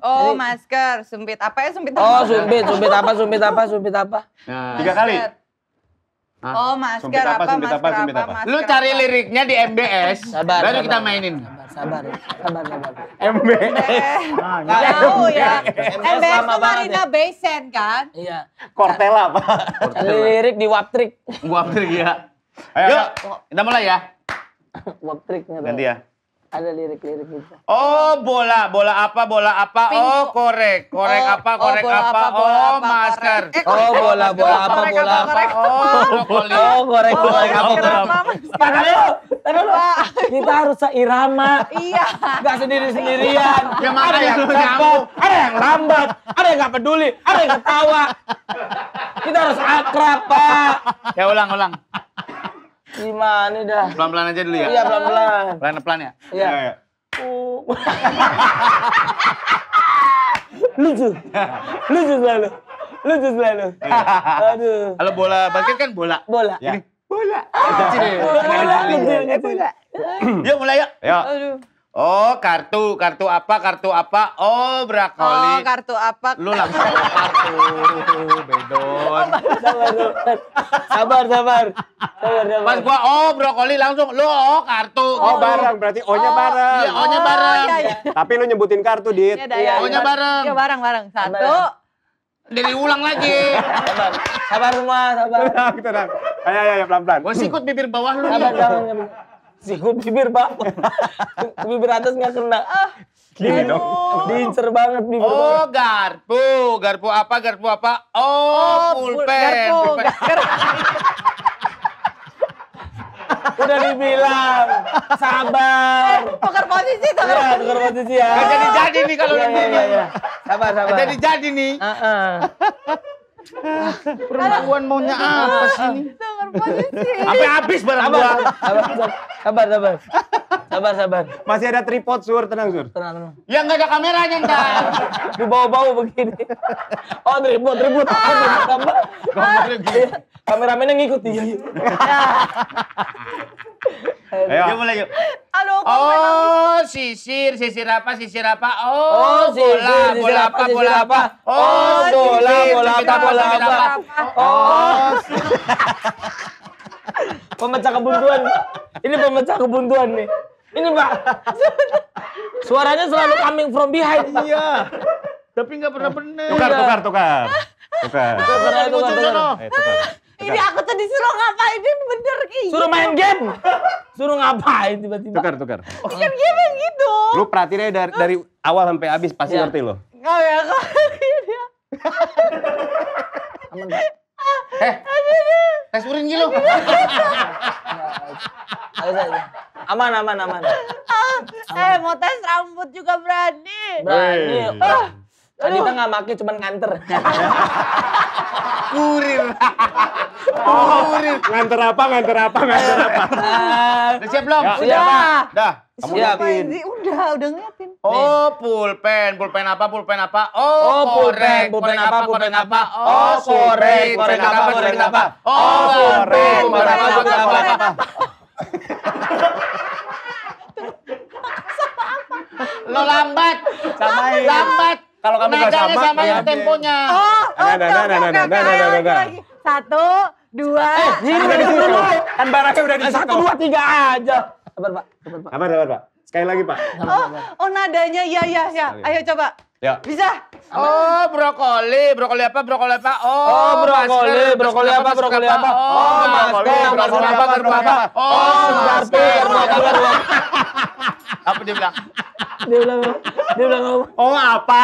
Oh, masker, sumpit apa ya, sumpit apa? Oh, sumpit, sumpit apa, sumpit apa, sumpit apa. Tiga kali. Oh, masker Sumpit apa, sumpit apa, apa, apa. Lu cari liriknya di MBS, Sabar, baru kita mainin sabar Sabar, sabar. Mb, Nah, Nggak tahu ya. Mb itu Marina ya. Basin kan? Iya. Cortella Pak. Lirik di Waptrik. Waptrik ya. Ayo, Yuk. kita mulai ya. Waptriknya. Ganti ya ada lirik-lirik gitu. Oh, bola, bola apa, bola apa? Pink. Oh, korek, korek oh, apa, oh, korek oh, apa? apa? Bola oh, apa, masker. Eh, oh, bola, bola apa, bola apa? Oh, oh, oh, korek, korek apa? korek. lu, tahan Kita harus seirama. Iya. Gak sendiri-sendirian. Ya ada yang kamu. ada yang lambat, ada yang gak peduli, ada yang ketawa. Kita harus akrab, Pak. Ya ulang, ulang. Gimana dah? Pelan-pelan aja dulu ya? Iya, pelan-pelan. Pelan-pelan ya? Iya. Ya. *laughs* lucu. Lucu selalu. Lucu selalu. Iya. Aduh. Kalau bola basket kan bola. Bola. Ini iya. bola. Ah. Ya. Bola. Bola, Bola. bola. Yuk mulai yuk. Yuk. Oh, kartu, kartu apa, kartu apa? Oh, brokoli. Oh, kartu apa? Lu langsung kartu, bedon. Oh, sabar, sabar, sabar, Pas gua oh brokoli langsung, lu oh kartu. Oh, oh barang, berarti O-nya oh, barang. Iya, O-nya oh, barang. Iya, iya. Tapi lu nyebutin kartu, Dit. Iya, iya, O-nya barang. Iya, barang, iya, barang. Satu. Dari ulang lagi. sabar, sabar semua, sabar. Tenang, tenang. Ayo, ayo, pelan-pelan. Gua sikut bibir bawah lu. Sabar, sabar siku bibir bapak. *laughs* bibir atas nggak kena. Ah. Gini dong. Diincer banget bibir. Oh, banget. garpu. Garpu apa? Garpu apa? Oh, oh pulpen. pulpen. Udah dibilang sabar. Eh, tukar posisi, tukar ya, tukar posisi ya. jadi jadi nih kalau ya, nanti. Ya, ya, ya. Sabar, sabar. jadi jadi nih. Uh -uh. *laughs* Perempuan maunya apa sih ini? Sampai habis barang gua. Sabar, sabar, sabar. Sabar, Masih ada tripod, Sur. Tenang, Sur. Tenang, tenang. Ya nggak ada kameranya entar. Dibawa-bawa bawa begini. Oh, tripod, tripod. Ah. Ah. Kameramen yang ngikut. Iya, iya. Ayo. Ayo mulai yuk. Aduh, oh, memang... sisir, sisir apa, sisir apa? Oh, oh sisir, bola, sisir, bola apa, bola apa? Oh, bola, oh, bola apa, bola apa? Oh. pemecah kebuntuan. Ini pemecah kebuntuan nih. Ini Mbak. Suaranya selalu coming from behind. Iya. Tapi nggak pernah benar. Tukar, tukar, tukar. Tukar. Tukar, tukar, tukar. tukar. Eh, tukar. tukar. tukar. tukar. tukar. Ini aku tuh disuruh ngapain ini bener kayak Suruh main gitu. game. Suruh ngapain tiba-tiba. Tukar, tukar. Oh. Kan game gitu. Lu perhatiin dari, dari awal sampai habis pasti ya. ngerti lo. Oh ya, kok Aman gak? Eh, tes urin gitu. *laughs* Aman, aman, aman. Ah, eh, mau tes rambut juga berani. Berani. Tadi kita nggak maki, cuman nganter. *laughs* Kurir. Oh. Kurir. Nganter apa? Nganter apa? Nganter apa? Eh. Udah siap belum? Ya, Sudah. Udah. Dah. Kamu ngeliatin. Udah, udah ngeliatin. Oh, pulpen. Pulpen apa? Pulpen apa? Oh, oh pulpen. Pulpen apa? Pulpen apa? Oh, korek. Korek apa? Korek apa? Oh, pulpen. Pulpen apa? Pulpen *laughs* apa? Lo lambat. Lambat. Lambat. Kalau kamu nggak sama, sama ya. yang temponya. Oh, oh, nah, nah, nah, nah nah, nah, nah, nah, nah, nah. Satu, dua. Eh, ini udah di situ. Kan barangnya udah di situ. Satu, dua, tiga aja. Sabar, Pak. Sabar, Pak. Sabar, Pak. Sekali lagi, Pak. Oh, oh nadanya iya, iya, iya. Ayo coba. Ya. Bisa. Oh, brokoli, brokoli apa? Brokoli apa? Oh, oh brokoli, brokoli apa? Brokoli apa? Oh, oh masker, brokoli apa? Brokoli apa? Oh, masker, brokoli apa? Apa dia bilang? dia bilang dia bilang oh apa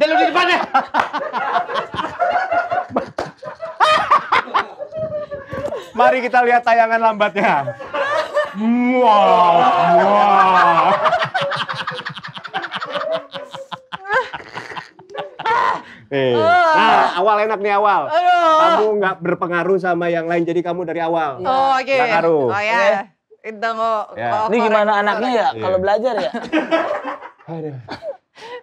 dia lu di depan deh Mari kita lihat tayangan lambatnya. Wow, wow. Eh. Nah, awal enak nih awal. Aduh. Kamu nggak berpengaruh sama yang lain, jadi kamu dari awal. Oh, oke. Okay. ngaruh. Oh, ya. Yeah kok. ya. Ini gimana anaknya ya iya. kalau belajar ya? *laughs*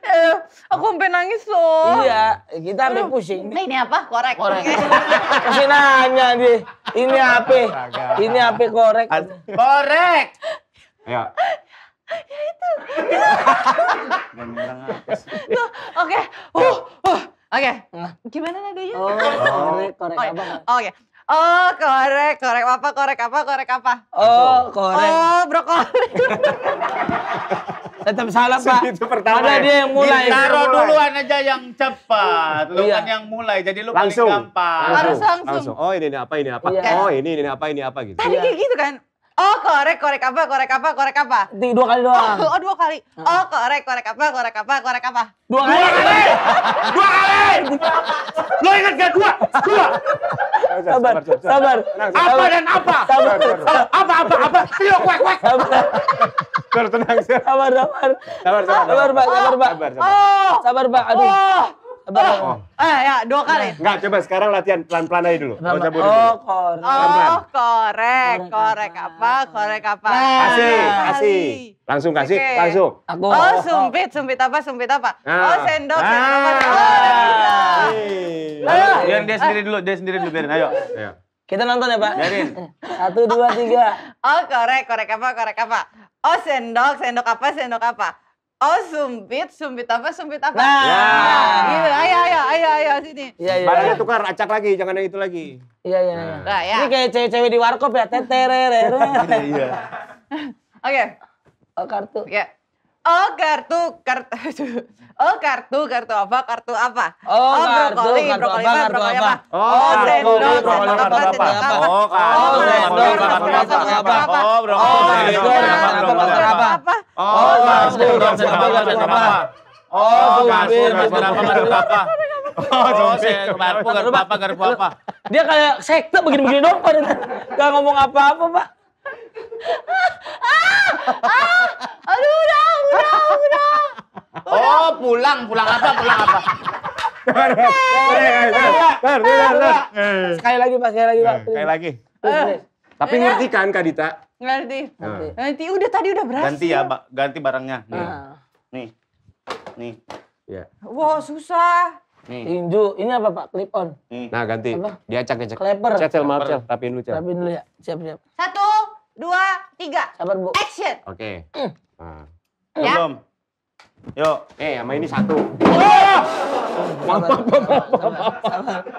Eh, aku sampai nangis loh. Iya, kita sampai pusing. Nah, ini apa? Korek. Korek. Masih nanya dia. Ini apa? Ini apa korek? Korek. Ya. Ya itu. oke. Uh, Oke. Nah. Gimana nadanya? Oh, korek, korek apa? Oke. Oh, korek, korek apa, korek apa, korek apa? Oh, korek. Oh, brokoli. *laughs* Tetap salah, Pak. Itu pertama. Ada ya. dia yang mulai. Taruh duluan aja yang cepat. Lu iya. kan yang mulai, jadi lu langsung. paling gampang. Langsung. langsung. Oh, ini, ini apa, ini apa. Iya. Oh, ini, ini apa, ini apa gitu. Tadi iya. kayak gitu kan? Oh korek korek apa korek apa korek apa? Di dua kali doang. Oh, oh dua kali. Oh korek korek apa korek apa korek apa? Dua kali. Dua kali. dua kali. Lo ingat gak dua? Dua. Sabar, sabar. Apa dan apa? Sabar. Apa apa apa? Trio kuek kuek. Sabar. Tenang, sabar. Sabar, sabar. Sabar, sabar. Sabar, Pak. Sabar, Pak. Oh. Sabar, Pak. Oh. Aduh. Oh. Eh ya dua kali. Nah, enggak, coba sekarang latihan pelan-pelan aja dulu. Oh, korek. Oh, korek. Korek apa? Korek apa? Nah. Kasih, nah. kasih. Langsung kasih, okay. langsung. Aku. Oh, sumpit, sumpit apa? Sumpit apa? Nah. Oh, sendok, sendok apa? Oh, iya. Ayo. Yang dia ah. sendiri dulu, dia sendiri dulu biarin. Ayo. Ayo. Kita nonton ya, Pak. Biarin. *laughs* Satu, dua, tiga. Oh, korek, korek apa? Korek apa? Oh, sendok, sendok apa? Sendok apa? Oh sumpit, sumpit apa, Sumpit apa? Nah, ya. gitu. Ayo, ayo, ayo, ayo sini. Iya, iya. Barangnya iya. tukar, acak lagi, jangan yang itu lagi. Iya, iya, iya. Nah, ya. Ini kayak cewek-cewek di warkop ya, teterere. Iya, iya. Oke. Oh, kartu. Iya. Yeah. Oh kartu kartu *laughs* Oh kartu kartu apa kartu apa? Oh, oh brokoli apa brokoli apa brokoli apa? Oh sendok brokoli apa sendok apa? Oh sendok oh, brokoli apa? Oh brokoli oh, brokoli apa? Oh sendok oh, sendok apa? Oh kasur Oh apa kasur apa? Oh jompet garpu garpu apa garpu apa? Dia kayak sekte begini-begini dong Pak. Gak ngomong apa-apa Pak ah, ah, aduh udah, udah, udah. Oh, pulang, pulang apa, pulang apa? Eh, eh, eh, sekali lagi Pak, sekali lagi Pak. Sekali lagi. Tapi ngerti kan Kak Dita? Ngerti. Ngerti. udah tadi udah berhasil. Ganti ya, Pak. Ganti barangnya. Nih. Ah. Nih. Ya. Wah, susah. Nih. Tinju. Ini apa Pak? Clip on. Nah, ganti. Apa? Dia acak-acak. Kleper. Cetel, maaf, Cel. Rapiin dulu, Cel. Rapiin dulu ya. Siap, siap. Satu dua, tiga. Sabar bu. Action. Oke. Okay. Hmm. Nah. Ya? Belum. Yuk. Eh, sama ini satu. Oh! Maaf, maaf, maaf, maaf,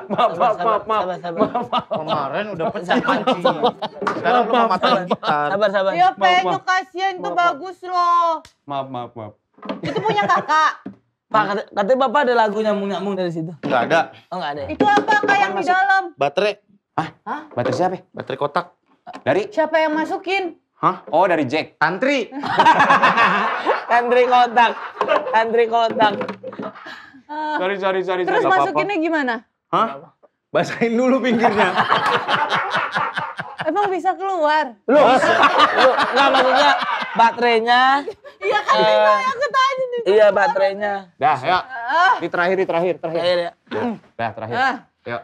maaf, maaf, maaf, maaf, Kemarin udah pecah panci. Sekarang lu mau masalah Sabar, sabar. Yo, Pe, itu kasihan, itu bagus loh. Maaf, maaf, maaf. Itu punya kakak. Pak, kata, katanya Bapak ada lagu nyambung-nyambung dari situ. Enggak ada. Oh, enggak ada. Itu apa, Kak, yang di dalam? Baterai. Ah, Hah? Baterai siapa? Baterai kotak. Dari? Siapa yang masukin? Hah? Oh dari Jack. Tantri. tantri *laughs* kotak. Tantri kotak. cari ah. sorry, sorry, sorry. Terus sorry. masukinnya apa gimana? Hah? Basahin dulu pinggirnya. *laughs* Emang bisa keluar? Lu, lu nggak maksudnya baterainya? Iya kan, uh, aku tanya. Iya baterainya. Dah, ya. Ah. Di terakhir, di terakhir, terakhir. ya. Dah, terakhir. Uh. Yuk.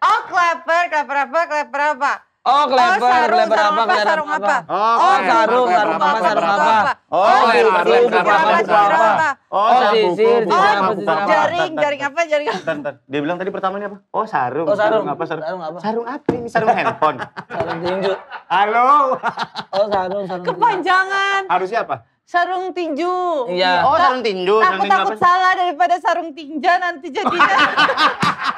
Oh, klepper, klepper apa, klepper apa? Oh, kleber, oh, kleber oh, oh, apa, apa, sarung apa? Oh, oh iya, sarung, sarung apa, sarung apa? Oh, sarung, sarung apa, sarung apa? Oh, sisir, apa? jaring, jaring apa, jaring apa? Dia bilang tadi pertama ini apa? Oh, sarung. Oh, sarung. apa, sarung? apa? Sarung apa ini? Sarung handphone. *laughs* Sarung tinju. Halo. Oh, sarung, sarung. Kepanjangan. Harusnya apa? sarung tinju. Iya. Oh, sarung tinju. Aku takut salah daripada sarung tinja nanti jadinya. *laughs*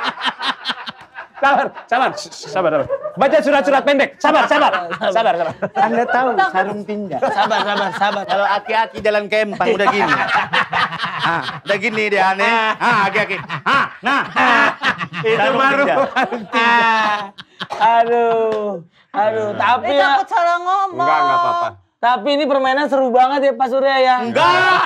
sabar, sabar, sabar, sabar. Baca surat-surat pendek. Sabar, sabar, sabar, sabar. Anda tahu sarung tinja. Sabar, sabar, sabar. Kalau aki-aki jalan kempang udah gini. Ah, udah gini dia aneh. Ah, aki-aki. Nah. Ah, nah. *laughs* Itu baru ah. Aduh, aduh. Eh. Tapi ya. Takut salah ngomong. Enggak, enggak apa-apa. Tapi ini permainan seru banget ya Pak Surya ya. Enggak.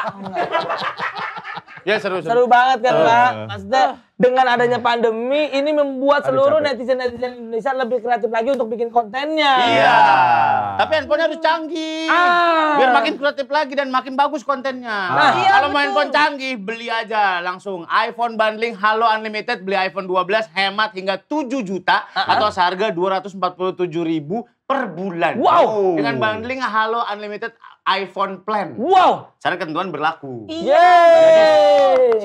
Ya seru seru. Seru banget kan, Pak? Uh. Maksudnya dengan adanya pandemi ini membuat seluruh netizen-netizen Indonesia lebih kreatif lagi untuk bikin kontennya. Iya. iya. Tapi handphonenya harus canggih. Ah. Biar makin kreatif lagi dan makin bagus kontennya. Ah. Nah, iya, kalau main handphone canggih, beli aja langsung iPhone bundling Halo Unlimited beli iPhone 12 hemat hingga 7 juta uh-huh. atau seharga 247 ribu per bulan. Wow. Dengan bundling Halo Unlimited iPhone plan. Wow. Cara ketentuan berlaku. Iya.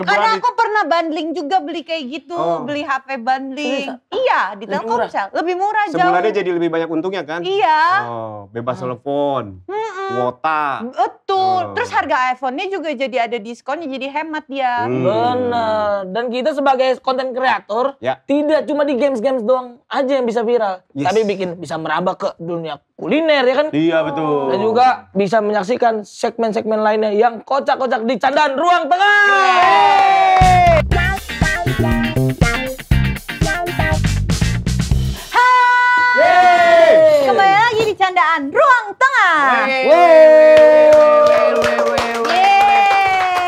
Karena aku pernah bundling juga beli kayak gitu, oh. beli HP bundling. Terus, iya, di Telkomsel lebih murah jauh. Sebenarnya jadi lebih banyak untungnya kan? Iya. Oh, bebas telepon. Hmm. Kuota. Betul. Oh. Terus harga iPhone-nya juga jadi ada diskonnya jadi hemat dia. Hmm. Benar. Dan kita sebagai konten kreator ya. tidak cuma di games-games doang aja yang bisa viral, yes. tapi bikin bisa merambah ke dunia kuliner ya kan? Iya betul. Dan juga bisa menyaksikan segmen-segmen lainnya yang kocak-kocak di candaan ruang tengah. Hai. Yeay. Kembali lagi di candaan ruang tengah.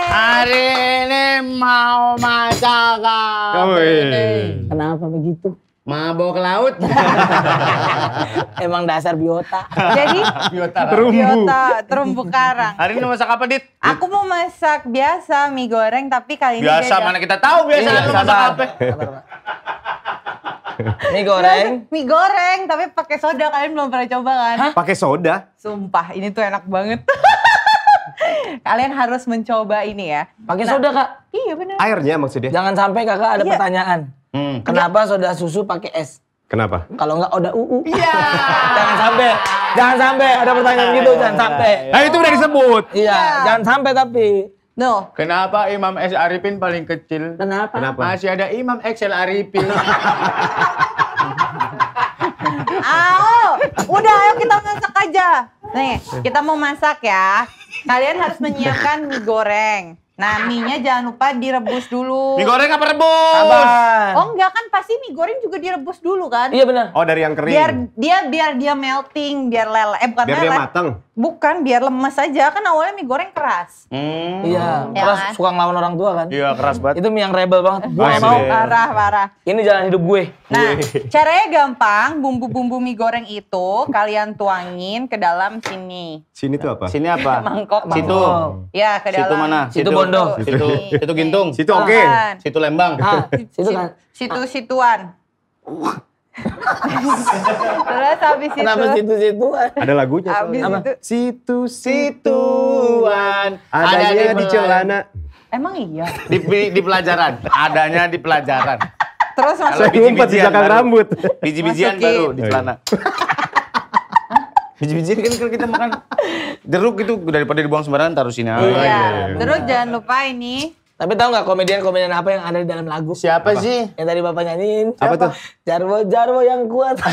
Hari ini mau apa? Kenapa begitu? Mabok laut. *laughs* Emang dasar biota. Jadi *laughs* biota terumbu. Biota, terumbu karang. Hari ini masak apa, Dit? Aku mau masak biasa mie goreng tapi kali ini Biasa mana kita tahu biasa iya, lu masak apa. *laughs* mie goreng. mie goreng tapi pakai soda kalian belum pernah coba kan? Pakai soda? Sumpah, ini tuh enak banget. Kalian harus mencoba ini ya. Pakai nah, soda, Kak. Iya benar. Airnya maksudnya. Jangan sampai Kakak ada iya. pertanyaan Hmm. Kenapa soda susu pakai es? Kenapa? Kalau enggak ada uu. Iya. *laughs* jangan sampai, jangan sampai ada iya. pertanyaan gitu, iya, jangan iya, sampai. Nah itu udah disebut. Iya, jangan sampai tapi. No. Kenapa Imam S Arifin paling kecil? Kenapa? Kenapa? Masih ada Imam XL Arifin. *laughs* Ayo, udah ayo kita masak aja. Nih, kita mau masak ya. Kalian harus menyiapkan mie goreng. Nah, *laughs* mie-nya jangan lupa direbus dulu. Mie goreng apa rebus? Sabar. Oh, enggak kan pasti mie goreng juga direbus dulu kan? Iya benar. Oh, dari yang kering. Biar dia biar dia melting, biar lele eh bukan biar lele. Biar dia matang. Bukan, biar lemes aja. Kan awalnya mie goreng keras. Hmm. Iya, ya kan? keras suka ngelawan orang tua kan. Iya, keras banget. Itu mie yang rebel banget. Gue mau. Parah, parah. Ini jalan hidup gue. Nah, caranya gampang. Bumbu-bumbu mie goreng itu kalian tuangin ke dalam sini. Sini tuh apa? Sini apa? *laughs* Mangkok. Situ. Iya, ke dalam. Situ mana? Situ, situ bondo. Situ, situ gintung. Situ oke. Okay. Situ lembang. Ah, situ kan. Situ situan. Ah. Terus habis itu. Kenapa situ-situan? Ada lagunya. Habis itu. Situ-situan. Adanya di celana. Emang iya? Di, di, di pelajaran. Adanya di pelajaran. Terus masuk biji bijian rambut. Biji-bijian baru di celana. Oh, iya. *laughs* Biji-bijian kan kalau kita makan jeruk itu daripada dibuang sembarangan taruh sini iya. Oh, iya, iya. Terus jangan lupa ini tapi tahu nggak komedian-komedian apa yang ada di dalam lagu? Siapa apa? sih? Yang tadi Bapak nyanyiin. Siapa? Apa tuh? Jarwo Jarwo yang kuat. *laughs*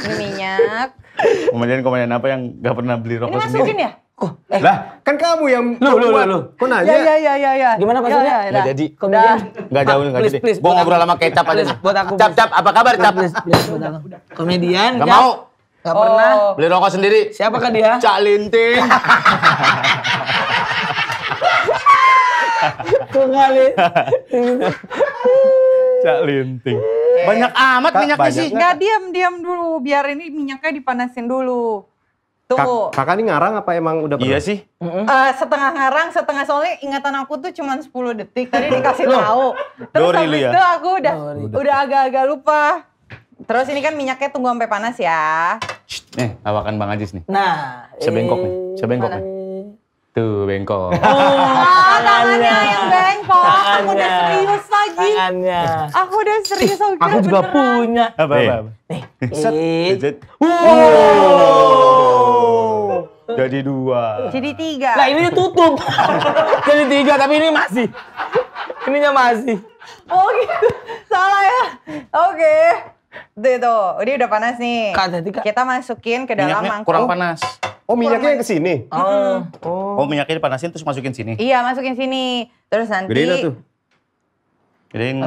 Ini minyak. Komedian-komedian apa yang nggak pernah beli rokok Ini sendiri? masukin ya? Oh, eh. Lah, kan kamu yang lu lu lu. lu. Kok nanya? Ya ya ya ya. ya. Gimana ya, maksudnya? Ya, ya, Gak ya. jadi. Komedian. Gak jauh gak jadi. Gue ngobrol sama kecap aja. Buat aku. Cap cap, apa kabar cap? Komedian. Gak mau. Gak oh. pernah. Beli rokok sendiri. Siapa kan dia? Cak Linting. Tungali. Cak Linting. Banyak amat Kak, minyaknya banyak sih. Enggak diam-diam dulu, biar ini minyaknya dipanasin dulu. Tuh. Kak, kakak ini ngarang apa emang udah pernah? Iya sih. Uh, setengah ngarang, setengah soalnya ingatan aku tuh cuma 10 detik tadi dikasih tahu. Terus Dori, habis ya. itu aku udah udah agak-agak lupa. Terus ini kan minyaknya tunggu sampai panas ya. Shh, eh, awakan Bang Ajis nih. Nah, sebengkok nih, sebengkok nih. Tuh, bengkok. Oh, ah, tangannya yang bengkok. Aku udah serius lagi. Tangannya. Aku udah serius lagi. Aku juga punya. Apa, apa, apa. Nih. Set. Wow. Jadi dua. Jadi tiga. Nah ini ditutup. *laughs* Jadi tiga, tapi ini masih. Ininya masih. Oh gitu. Salah ya. Oke. Okay. Tuh itu, oh, ini udah panas nih. Kak, Kita masukin ke dalam mangkuk. kurang panas. Oh minyaknya yang sini Oh. oh. Oh minyaknya dipanasin terus masukin sini? Iya masukin sini. Terus nanti... Gedein tuh. Gedein.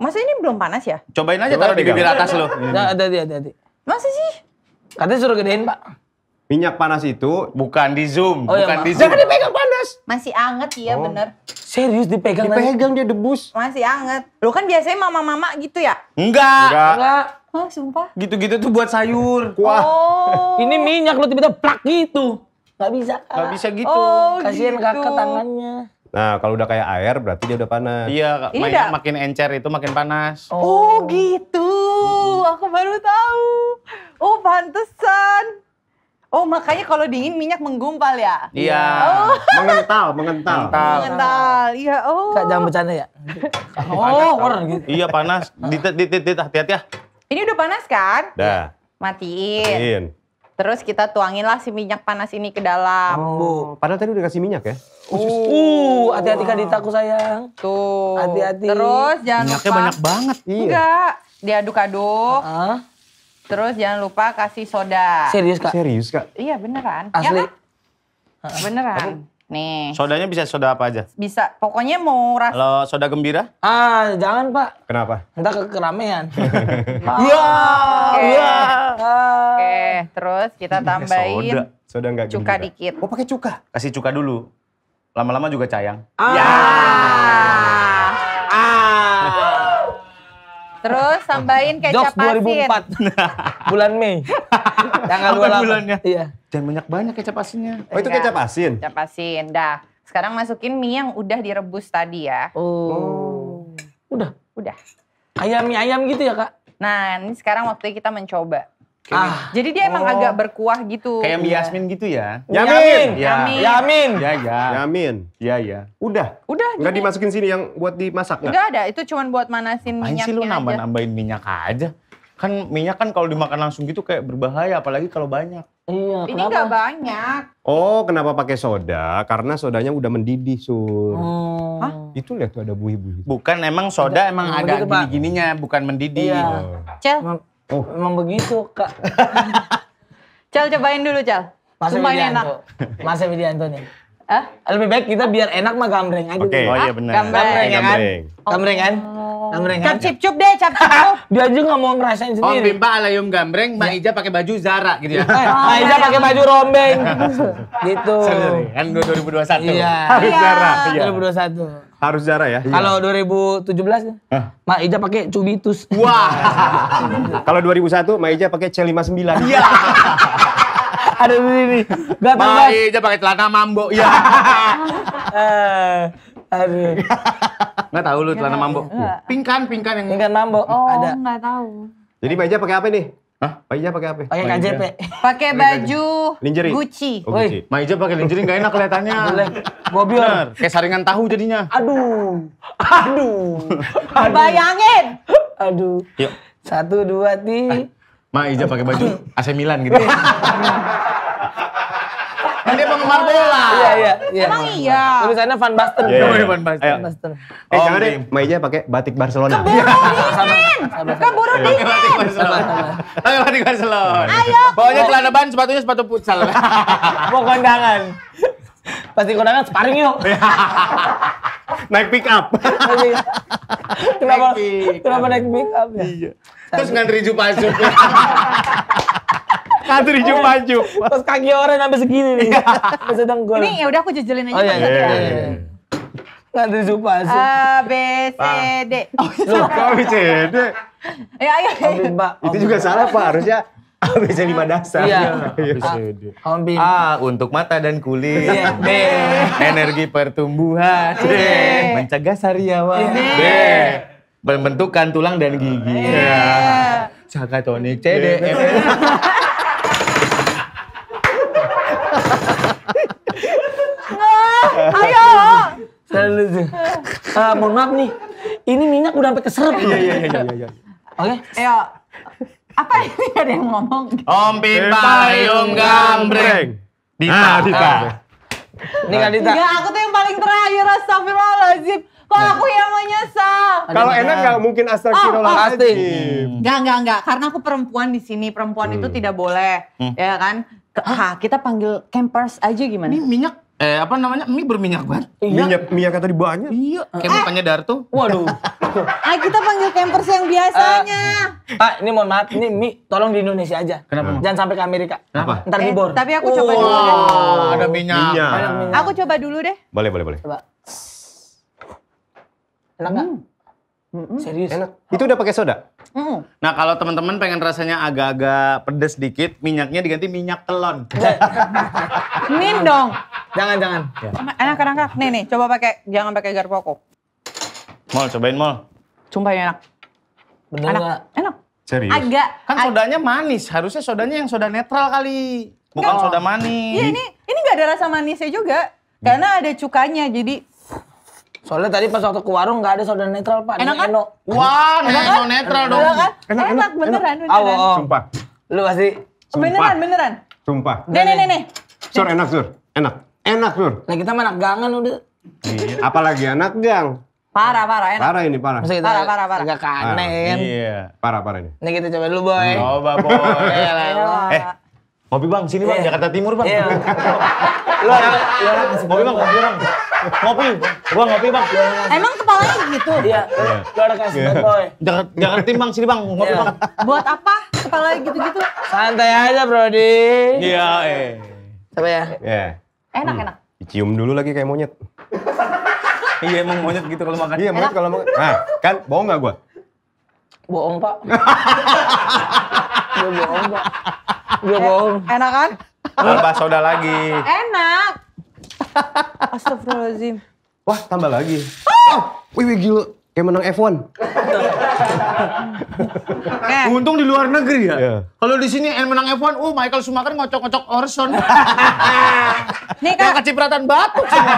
Masa ini belum panas ya? Cobain aja Coba taruh di bibir atas lo. Ada, ada, ada. Masa sih? Katanya suruh gedein pak. Minyak panas itu bukan di zoom, oh, iya, bukan iya, di zoom. Jangan dipegang panas. Masih anget ya oh. bener. Serius dipegang? Dipegang dia debus. Masih anget. Lu kan biasanya mama-mama gitu ya? Enggak. Enggak. Hah, sumpah. Gitu-gitu tuh buat sayur. Kuah. Oh. Ini minyak lu tiba-tiba plak gitu. Gak bisa kak. Gak bisa gitu. Oh, Kasian gitu. kakak tangannya. Nah, kalau udah kayak air berarti dia udah panas. Iya, main, makin encer itu makin panas. Oh, oh gitu. Hmm. Aku baru tahu. Oh, pantesan. Oh makanya kalau dingin minyak menggumpal ya? Iya. Oh. *laughs* Mengental, mengental. Mengental. mengental. Iya. Oh. Kak jangan bercanda ya. *laughs* oh, orang gitu. Iya panas. Ditit, Hati-hati ya. Ini udah panas kan? Dah. Matiin. Matiin. Terus kita tuangin lah si minyak panas ini ke dalam. Oh, padahal tadi udah kasih minyak ya? Uh, uh hati-hati uh, kan ditaku sayang. Tuh. Hati-hati. Terus jangan Minyaknya lupa. banyak banget. Iya. Enggak. Diaduk-aduk. Uh -huh. Terus jangan lupa kasih soda. Serius kak? Serius kak? Iya beneran. Asli? Ya, kan? Beneran. Nih. Sodanya bisa soda apa aja? Bisa. Pokoknya mau ras. Kalau soda gembira? Ah, jangan pak. Kenapa? Entah ke keramaian. *laughs* Iya. Iya. Oke. Terus kita tambahin. Soda. Soda nggak gembira. Cuka dikit. Oh pakai cuka? Kasih cuka dulu. Lama-lama juga cayang. Ah. Ya. Terus tambahin kecap asin. 2004. *laughs* bulan Mei. Tanggal 28. bulannya? Iya. Jangan banyak-banyak kecap asinnya. Eh, oh itu kecap asin? Kecap asin, dah. Sekarang masukin mie yang udah direbus tadi ya. Oh. oh. Udah? Udah. Ayam, ayam gitu ya kak? Nah ini sekarang waktunya kita mencoba. Ah, jadi dia emang oh. agak berkuah gitu. Kayak mie Yasmin gitu ya. Yamin. Yamin. Ya. Yamin. Yamin. Ya ya. Yamin. Ya ya. Udah. Udah. Enggak dimasukin sini yang buat dimasak enggak? Enggak ada, itu cuma buat manasin Apain minyaknya sih lu nambah-nambahin minyak aja. Kan minyak kan kalau dimakan langsung gitu kayak berbahaya apalagi kalau banyak. Iya, Ini enggak banyak. Oh, kenapa pakai soda? Karena sodanya udah mendidih, Sur. Oh. Hah? Itu lihat tuh ada buih-buih. Bukan emang soda ada. emang ada gitu, gini-gininya, bukan mendidih. Iya. iya. Cel, Oh. Emang begitu, Kak. *laughs* Cal cobain dulu, Cal. Mas Lumayan enak. Mas Widianto nih. Hah? Lebih baik kita biar enak mah gamreng aja. Oke, okay. oh iya ah, benar. Gamreng, gamreng. ya kan? Gamreng kan? Oh. Gamreng kan? Cap cip deh, cap cip Dia aja gak mau ngerasain sendiri. Om Bimba alayum gambreng, Mbak ya. Ija pakai baju Zara gitu ya. Eh, Mbak Ija oh, iya. pakai baju rombeng. *laughs* gitu. Kan 2021. Iya. Zara. Iya. 2021. Harus jarak ya? Kalau 2017 Huh? Mak Ija pakai Cubitus. Wah. *laughs* Kalau 2001 Mak Ija pakai C59. Iya. *laughs* Ada di sini. Gatal Mak Ija pakai celana mambo. Iya. *laughs* Eh, aduh. Enggak tahu lu celana mambo. Pingkan, pingkan yang Pingkan mambo. Oh, Enggak tahu. Jadi Mak Ija pakai apa nih? Hah? Ija pakai apa? Pakai KJP. Pakai baju lingerie. Gucci. Oh, Gucci. Maija pakai lingerie enggak enak kelihatannya. *laughs* Boleh. Goblok. Kayak saringan tahu jadinya. Aduh. Aduh. Aduh. Bayangin. Aduh. Yuk. Satu, dua, tiga. Eh, Maija pakai baju AC Milan gitu. *laughs* penggemar bola. Iya, iya. iya. Emang iya. iya. Tulisannya Van Basten. Iya, iya, Van Basten. Ayo. Basten. Eh, oh, jangan deh, Meja pakai batik Barcelona. Keburu iya. dingin. Keburu dingin. Batik Barcelona. Pakai batik Barcelona. Ayo. Pokoknya celana ban, sepatunya sepatu futsal. *laughs* Mau kondangan. Pasti kondangan sparring yuk. Iya. naik pick up. kenapa naik pick up. kenapa naik pick up ya? Iya. Terus ngantri jupa *laughs* Katri Jumaju. pas kaki orang sampai segini nih. Iya. Sedang sedengkul. Ini ya udah aku jejelin aja. Oh iya iya iya. Katri iya, iya. A B C ah. D. *laughs* Oh, Loh, B C D? Ya ayo. Itu juga salah Pak, harusnya bisa lima dasar. Iya. ABCD. A untuk mata dan kulit. B energi pertumbuhan. C mencegah sariawan. D pembentukan tulang dan gigi. Iya. Sakatonik C D M. E. Ah, mohon maaf nih. Ini minyak udah sampai keserap. Iya, iya, iya, iya. iya, iya. Oke. Ayo. Apa ini ada yang ngomong? Om Pipa Payung Gambreng. Dita. Ah, Dita. Ah. Ini kan Dita. Enggak, aku tuh yang paling terakhir. Astagfirullahaladzim. Kalau nah. aku yang menyesal. Kalau enak nggak mungkin astagfirullahaladzim. Oh, Enggak, oh, oh. enggak, enggak. Karena aku perempuan di sini. Perempuan hmm. itu tidak boleh. Hmm. Ya kan? Ah, kita panggil campers aja gimana? Ini minyak Eh apa namanya? Mie berminyak banget. Iya. Minyak minyak tadi banyak. Iya. Ah. Kayak eh. Darto. Waduh. *laughs* ah kita panggil campers yang biasanya. Uh, Pak, ini mohon maaf, ini mie tolong di Indonesia aja. Kenapa? Jangan sampai ke Amerika. Kenapa? Ntar eh, dibor. Tapi aku oh, coba dulu deh. Ada minyak. Ada minyak. Aku coba dulu deh. Boleh, boleh, boleh. Coba. Enak nggak? Hmm. Mm-hmm. Serius? Enak. Itu udah pakai soda? Mm. Nah kalau teman-teman pengen rasanya agak-agak pedes dikit, minyaknya diganti minyak telon. *laughs* Min dong. Jangan, jangan. Ya. Enak, enak, enak. Nih, nih, coba pakai, jangan pakai garpu aku. Mol, cobain mol. Sumpah enak. Bener enak. Gak? Enak. Serius? Agak. Kan sodanya manis, harusnya sodanya yang soda netral kali. Bukan Enggak. Iya. soda manis. Iya, ini ini nggak ada rasa manisnya juga. Karena ada cukanya, jadi Soalnya tadi pas waktu ke warung nggak ada soda netral pak. Enak kan? Wah, enak kan? netral dong. Kan? Enak, enak, enak, enak beneran, Oh, oh. Sumpah. Lu pasti. Sumpah. Beneran, beneran. Sumpah. nih, nih, nih. Sur, enak, Sur. Enak. Enak Nur. Nah kita mah anak gangan udah. Iya, apalagi anak gang. Parah, parah, enak. Parah ini, parah. kita parah, parah, parah. Gak kangen. Iya. Parah, parah ini. Nah kita coba dulu, Boy. Hmm. Coba, Boy. Iya, eh, Kopi bang, sini bang, yeah. Jakarta Timur bang. Iya. Lu ada, ya, kopi bang, kopi bang. Kopi, gua ngopi bang. Emang kepalanya gitu? Iya. iya. Lu ada kasih yeah. boy. Jakarta, Jakarta Timur bang, sini bang, ngopi bang. Buat apa kepalanya gitu-gitu? Santai aja Brody. Iya, eh. Coba ya. Iya. Yeah. Enak, hmm. enak. Dicium dulu lagi kayak monyet. *laughs* iya emang monyet gitu kalau makan. Iya monyet kalau makan. Nah, kan bohong gak gue? Bohong, Pak. *laughs* Gue bohong, Pak. Gue eh, bohong. Enak kan? Tambah soda lagi. Enak. Astagfirullahaladzim. Wah, tambah lagi. Oh, wih, wih gila. Kayak menang F1. *laughs* eh. Untung di luar negeri ya. Yeah. Kalau di sini yang menang F1, uh Michael Schumacher ngocok-ngocok Orson. *laughs* Nih kak. Yang kecipratan batu semua.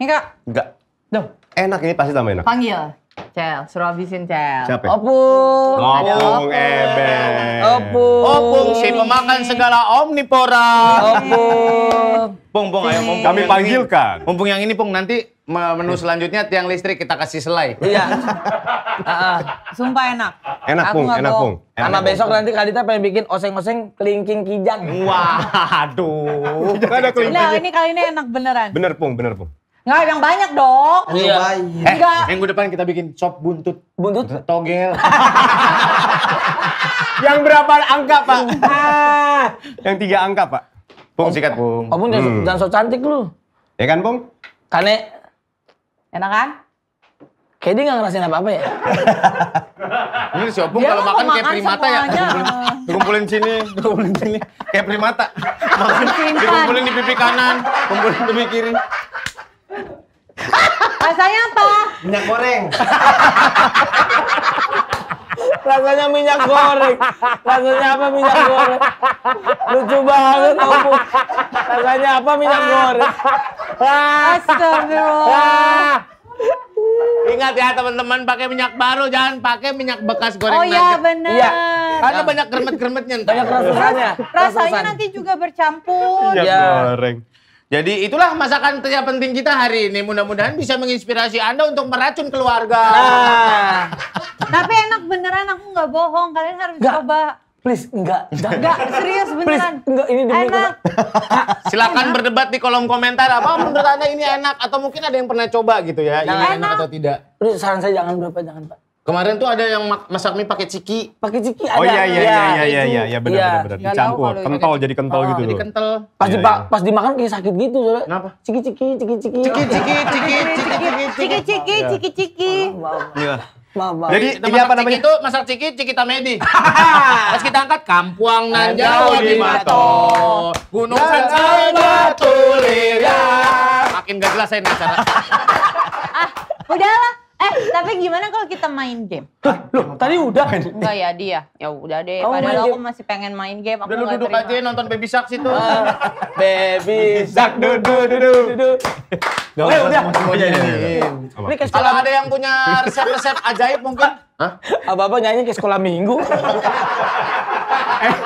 Nih kak. Enggak. Duh. Enak ini pasti tambah enak. Panggil. Cel, suruh habisin Cel. Siapa? Opung. Opung Ebel. Opung. Opung si pemakan segala omnipora. Opung. Pung, Pung, ayo Pung. Kami panggilkan. Mumpung yang ini Pung, nanti menu selanjutnya tiang listrik kita kasih selai. Iya. sumpah enak. Enak Pung, enak Pung. Sama besok nanti Kadita pengen bikin oseng-oseng kelingking kijang. Waduh. Nah ini kali ini enak beneran. Bener Pung, bener Pung. Enggak, yang banyak dong. Iya. Eh, Enggak. minggu depan kita bikin sop buntut. Buntut? Togel. *laughs* yang berapa angka, Pak? ah, yang tiga angka, Pak. Pung, sikat, Pung. Oh, Pung, hmm. jangan so cantik lu. Ya kan, Pung? Kane. Enak kan? Kayaknya dia gak ngerasain apa-apa ya? *laughs* Ini si Opung kalau makan, kayak primata ya. *laughs* Kumpulin sini, kumpulin sini. Kayak primata. Makan, dikumpulin di pipi kanan, kumpulin di pipi kiri. Rasanya apa? Minyak goreng. *laughs* Rasanya minyak goreng. Rasanya apa minyak goreng? Lucu banget, kamu Rasanya apa minyak goreng? Astagfirullah. Ingat ya teman-teman pakai minyak baru jangan pakai minyak bekas goreng. Oh iya benar. Iya. Karena banyak kermet kermetnya Banyak rasanya. Rasanya nanti juga bercampur. Minyak iya. goreng. Jadi itulah masakan penting kita hari ini. Mudah-mudahan bisa menginspirasi Anda untuk meracun keluarga. Nah. Tapi enak beneran aku nggak bohong. Kalian harus gak. coba. Please, enggak. Enggak, serius beneran. Please, enggak, ini demi enak. *laughs* Silakan enak. berdebat di kolom komentar apa menurut Anda ini enak atau mungkin ada yang pernah coba gitu ya. Ini enak, enak atau tidak. saran saya jangan berapa, jangan Pak. Kemarin tuh ada yang masak mie pakai ciki. Pakai ciki oh, ada. Oh iya iya iya iya iya iya ya, benar ya. benar benar dicampur. Kental jadi gitu. kental oh, gitu jadi loh. kental. Pas ya, di, ya. pas dimakan kayak sakit gitu soalnya. Kenapa? Ciki ciki ciki ciki. Ciki ciki ciki *laughs* ciki ciki ciki ciki ciki. Iya. Mama. Iya. Jadi ini apa namanya? Itu masak ciki ciki tamedi. *laughs* Pas kita angkat kampuang nan jauh di mato. Gunung nah, Sancai batu nah, lilia. Makin gak jelas ini cara. Ah, udahlah. Eh, tapi gimana kalau kita main game? Hah, tadi udah kan? Enggak ya dia. Ya udah deh, Kamu padahal aku game. masih pengen main game. Aku udah lu duduk aja nonton Baby Shark situ. Ah, baby Shark duduk duduk duduk. Gak usah udah. semuanya ini. Iya, iya, iya. Kalau ada yang punya resep-resep ajaib mungkin. Hah? Abah-abah nyanyi ke sekolah minggu. *laughs* Eh.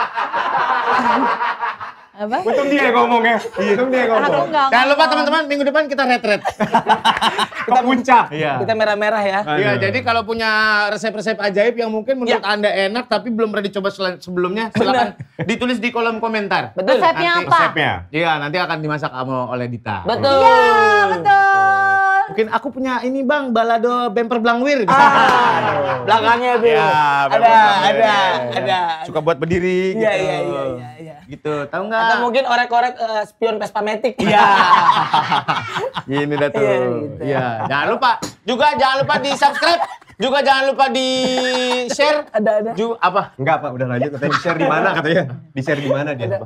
Apa? Untung dia ngomongnya, iya, ngomong ya. Untung dia ngomong. Aku enggak. Jangan lupa teman-teman minggu depan kita retret. *laughs* kita puncak. Iya. Kita merah-merah ya. Ah, iya, iya, jadi kalau punya resep-resep ajaib yang mungkin iya. menurut ya. Anda enak tapi belum pernah dicoba sebelumnya, silakan ditulis di kolom komentar. Betul. Resepnya nanti, apa? Resepnya. Iya, nanti akan dimasak sama oleh Dita. Betul. Iya, betul. Mungkin aku punya ini bang, balado bemper blangwir. Gitu. Ah, belakangnya, Bang. Ya, ada, ada, ada, ada. Suka buat berdiri gitu. Iya, iya, iya gitu. tau nggak? Atau mungkin orek-orek uh, spion Vespa Matic. Iya. *laughs* Gini dah tuh. Iya. Gitu. Ya. Jangan lupa juga jangan lupa di subscribe. Juga jangan lupa di share. Ada ada. Ju apa? Enggak pak udah lanjut katanya di share di mana katanya? Di share di mana dia? Ada.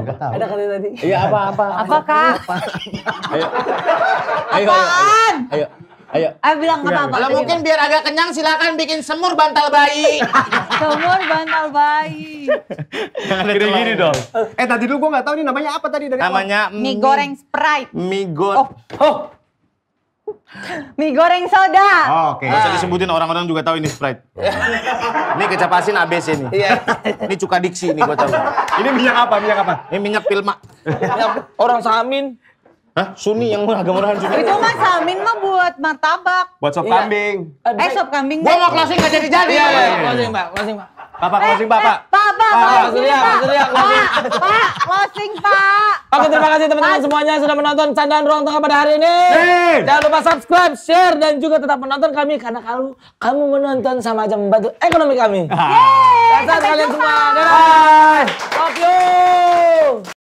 Enggak tahu. Ada kali tadi. Iya apa apa. apakah apa, apa, Ayo. apa, Ayo. ayo. ayo. Ayo. Ayo ah, bilang apa-apa. Kalau mungkin biar agak kenyang silakan bikin semur bantal bayi. *laughs* semur bantal bayi. Jangan ada gini dong. Eh tadi dulu gua nggak tahu ini namanya apa tadi dari Namanya mie goreng Sprite. Mie goreng. Oh. oh. Mie goreng soda. Oh, Oke. Okay. Gak usah disebutin orang-orang juga tahu ini Sprite. *laughs* ini kecap asin ABC nih. Iya. ini cuka diksi ini gue tahu. ini minyak apa? Minyak apa? Ini minyak Pilma. *laughs* orang Samin. Hah? Suni yang agak murahan juga. Itu mah samin mah buat martabak. Buat sop iya. kambing. Eh sop kambing. Gua mau closing enggak jadi-jadi. Iya, iya, iya. closing, Pak. Closing, Pak. Bapak eh, closing, Bapak. Eh, Bapak, closing, Pak. Pak, closing, Pak. Oke, terima kasih teman-teman semuanya sudah menonton Candaan Ruang Tengah pada hari ini. Jangan lupa subscribe, share, dan juga tetap menonton kami. Karena kalau kamu menonton sama aja membantu ekonomi kami. Yeay, sampai jumpa. Dadah. Love you.